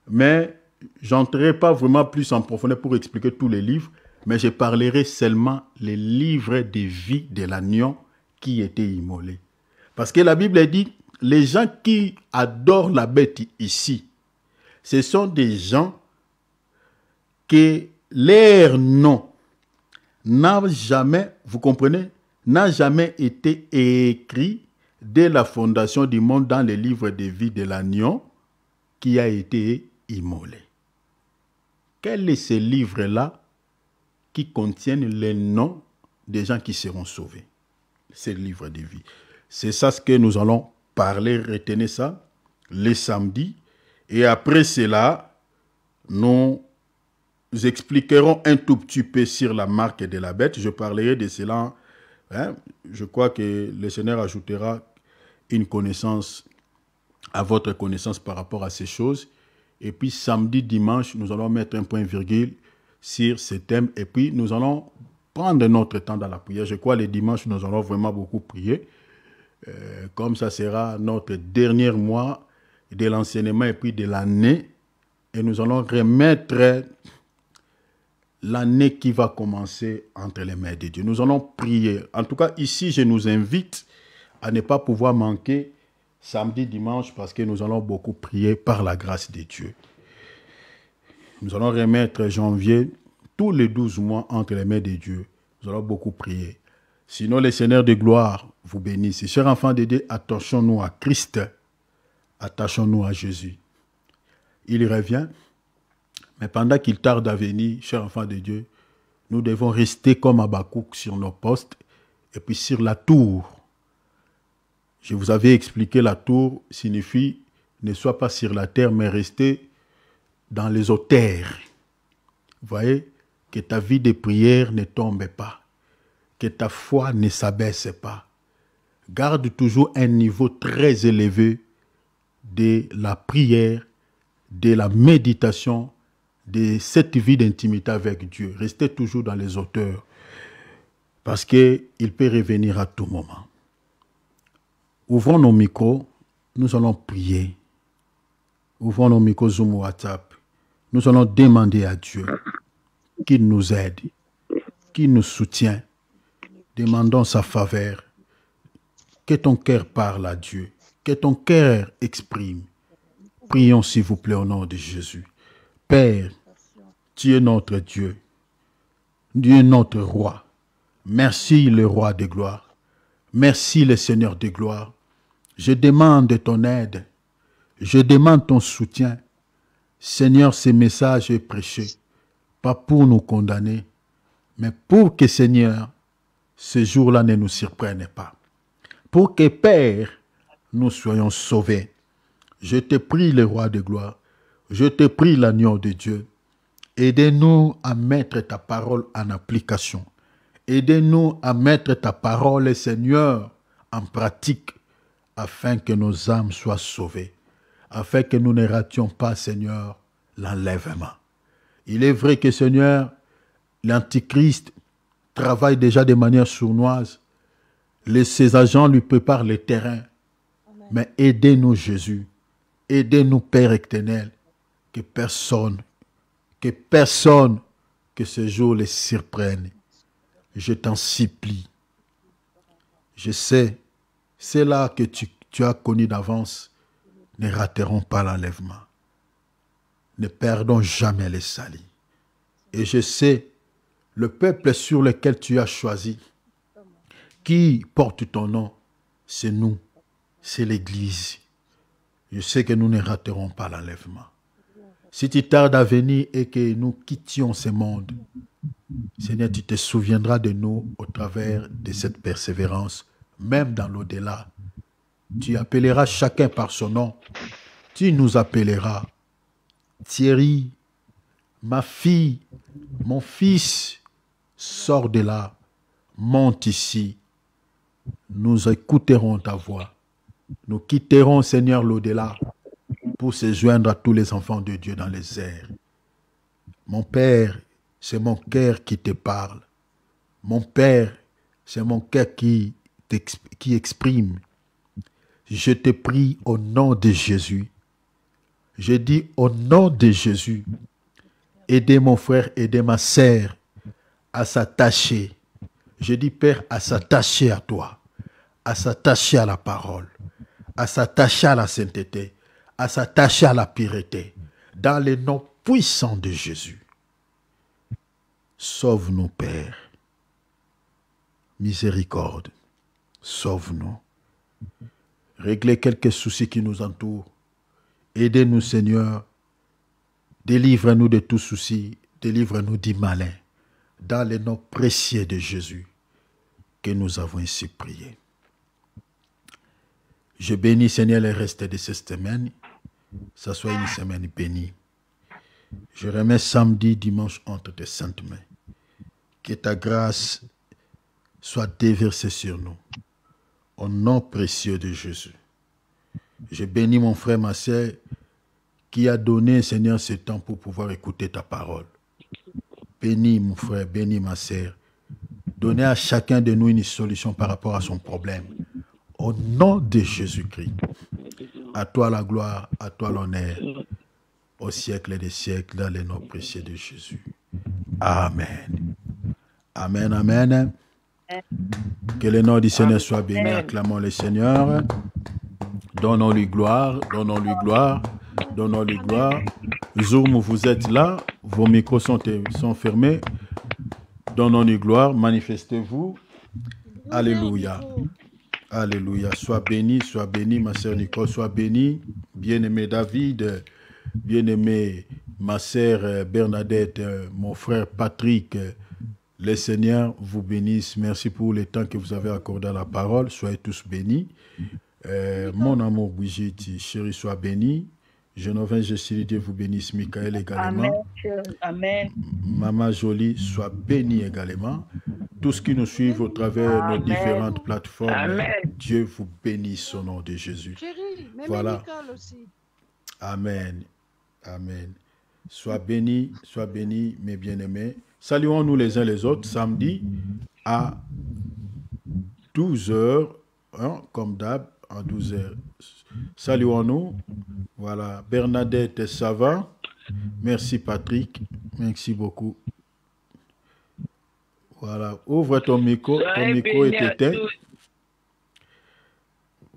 Mais j'entrerai pas vraiment plus en profondeur pour expliquer tous les livres, mais je parlerai seulement les livres de vie de l'agneau qui était immolé. Parce que la Bible dit, les gens qui adorent la bête ici, ce sont des gens que leur nom n'a jamais, vous comprenez, n'a jamais été écrit dès la fondation du monde dans le livre de vie de l'agneau qui a été immolé. Quel est ce livre-là qui contient les noms des gens qui seront sauvés C'est le livre de vie. C'est ça ce que nous allons parler, retenez ça, les samedis et après cela, nous expliquerons un tout petit peu sur la marque de la bête. Je parlerai de cela. Hein. Je crois que le Seigneur ajoutera une connaissance à votre connaissance par rapport à ces choses. Et puis samedi, dimanche, nous allons mettre un point virgule sur ce thème. Et puis nous allons prendre notre temps dans la prière. Je crois que les dimanches, nous allons vraiment beaucoup prier. Euh, comme ça sera notre dernier mois de l'enseignement et puis de l'année. Et nous allons remettre l'année qui va commencer entre les mains de Dieu. Nous allons prier. En tout cas, ici, je nous invite à ne pas pouvoir manquer samedi, dimanche, parce que nous allons beaucoup prier par la grâce de Dieu. Nous allons remettre janvier, tous les douze mois entre les mains de Dieu. Nous allons beaucoup prier. Sinon, les Seigneurs de gloire vous bénisse. Chers enfants de Dieu, attention nous à Christ. Attachons-nous à Jésus. Il revient, mais pendant qu'il tarde à venir, cher enfant de Dieu, nous devons rester comme à Abakouk sur nos postes et puis sur la tour. Je vous avais expliqué la tour signifie ne sois pas sur la terre, mais restez dans les hauteurs. Voyez, que ta vie de prière ne tombe pas, que ta foi ne s'abaisse pas. Garde toujours un niveau très élevé de la prière, de la méditation, de cette vie d'intimité avec Dieu. Restez toujours dans les auteurs parce qu'il peut revenir à tout moment. Ouvrons nos micros, nous allons prier. Ouvrons nos micros Nous allons demander à Dieu qu'il nous aide, qu'il nous soutient. Demandons sa faveur. Que ton cœur parle à Dieu que ton cœur exprime. Prions s'il vous plaît au nom de Jésus. Père, tu es notre Dieu. Tu es notre roi. Merci le roi de gloire. Merci le Seigneur de gloire. Je demande ton aide. Je demande ton soutien. Seigneur, ce message est prêché, pas pour nous condamner, mais pour que, Seigneur, ce jour-là ne nous surprenne pas. Pour que, Père, nous soyons sauvés. Je te prie, le roi de gloire, je te prie, l'agneau de Dieu, aidez-nous à mettre ta parole en application. Aidez-nous à mettre ta parole, Seigneur, en pratique, afin que nos âmes soient sauvées, afin que nous ne rations pas, Seigneur, l'enlèvement. Il est vrai que, Seigneur, l'Antichrist travaille déjà de manière sournoise. ses agents lui préparent le terrain mais aidez-nous, Jésus. Aidez-nous, Père éternel. Que personne, que personne, que ce jour les surprenne. Je t'en supplie. Je sais, c'est là que tu, tu as connu d'avance. Ne raterons pas l'enlèvement. Ne perdons jamais les salis. Et je sais, le peuple sur lequel tu as choisi, qui porte ton nom, c'est nous c'est l'Église. Je sais que nous ne raterons pas l'enlèvement. Si tu tardes à venir et que nous quittions ce monde, Seigneur, tu te souviendras de nous au travers de cette persévérance, même dans l'au-delà. Tu appelleras chacun par son nom. Tu nous appelleras Thierry, ma fille, mon fils, sors de là, monte ici. Nous écouterons ta voix nous quitterons, Seigneur, l'au-delà pour se joindre à tous les enfants de Dieu dans les airs. Mon Père, c'est mon cœur qui te parle. Mon Père, c'est mon cœur qui, qui exprime. Je te prie au nom de Jésus. Je dis au nom de Jésus, aidez mon frère, aidez ma sœur à s'attacher. Je dis Père, à s'attacher à toi, à s'attacher à la parole, à s'attacher à la sainteté, à s'attacher à la pureté, dans le nom puissant de Jésus. Sauve-nous, Père. Miséricorde, sauve-nous. Réglez quelques soucis qui nous entourent. Aidez-nous, Seigneur. Délivre-nous de tout souci. Délivre-nous du malin. Dans le nom précieux de Jésus que nous avons ainsi prié. Je bénis, Seigneur, le reste de cette semaine. Ça soit une semaine bénie. Je remets samedi, dimanche entre tes saintes mains. Que ta grâce soit déversée sur nous. Au nom précieux de Jésus. Je bénis mon frère, ma sœur, qui a donné, Seigneur, ce temps pour pouvoir écouter ta parole. Bénis mon frère, bénis ma sœur. Donnez à chacun de nous une solution par rapport à son problème. Au nom de Jésus-Christ, à toi la gloire, à toi l'honneur, au siècle des siècles, dans les noms précieux de Jésus. Amen. Amen, amen. Que le nom du Seigneur soit béni. Acclamons le Seigneur. Donnons-lui gloire, donnons-lui gloire, donnons-lui gloire. Zoom, vous êtes là, vos micros sont, sont fermés. Donnons-lui gloire, manifestez-vous. Alléluia. Alléluia. Sois béni, sois béni, ma sœur Nicole, sois béni. Bien-aimé David, bien-aimé ma sœur euh, Bernadette, euh, mon frère Patrick, le Seigneur vous bénisse. Merci pour le temps que vous avez accordé à la parole. Soyez tous bénis. Euh, mon amour Brigitte, chérie, sois béni. Genovin, dit, Dieu vous bénisse, Michael également. Amen. Maman Jolie, sois bénie également. Tous qui nous suivent au travers de nos différentes plateformes, Dieu vous bénisse au nom de Jésus. Chérie, voilà. Aussi. Amen. Amen. Sois béni, sois béni, mes bien-aimés. Saluons-nous les uns les autres samedi à 12h, hein, comme d'hab, en 12h Saluons-nous. Voilà, Bernadette ça va? Merci Patrick. Merci beaucoup. Voilà, ouvre ton micro. ton micro est éteint.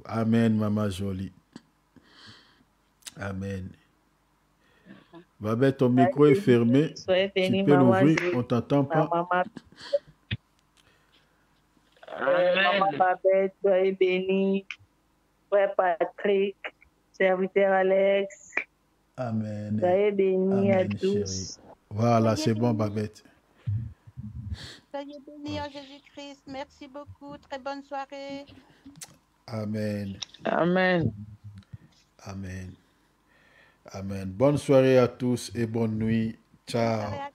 Amen, Maman Jolie. Amen. Babette, ton micro est fermé. tu peux l'ouvrir, on t'entend pas. Amen frère Patrick, serviteur Alex. Amen. Soyez bénis Amen, à tous. Voilà, c'est bon, Babette. Soyez bénis en Jésus-Christ. Merci beaucoup. Très bonne soirée. Amen. Amen. Amen. Amen. Bonne soirée à tous et bonne nuit. Ciao. à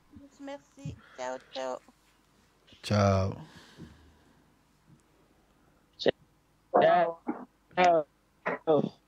Ciao, ciao. Ciao. Ciao. Oh. oh.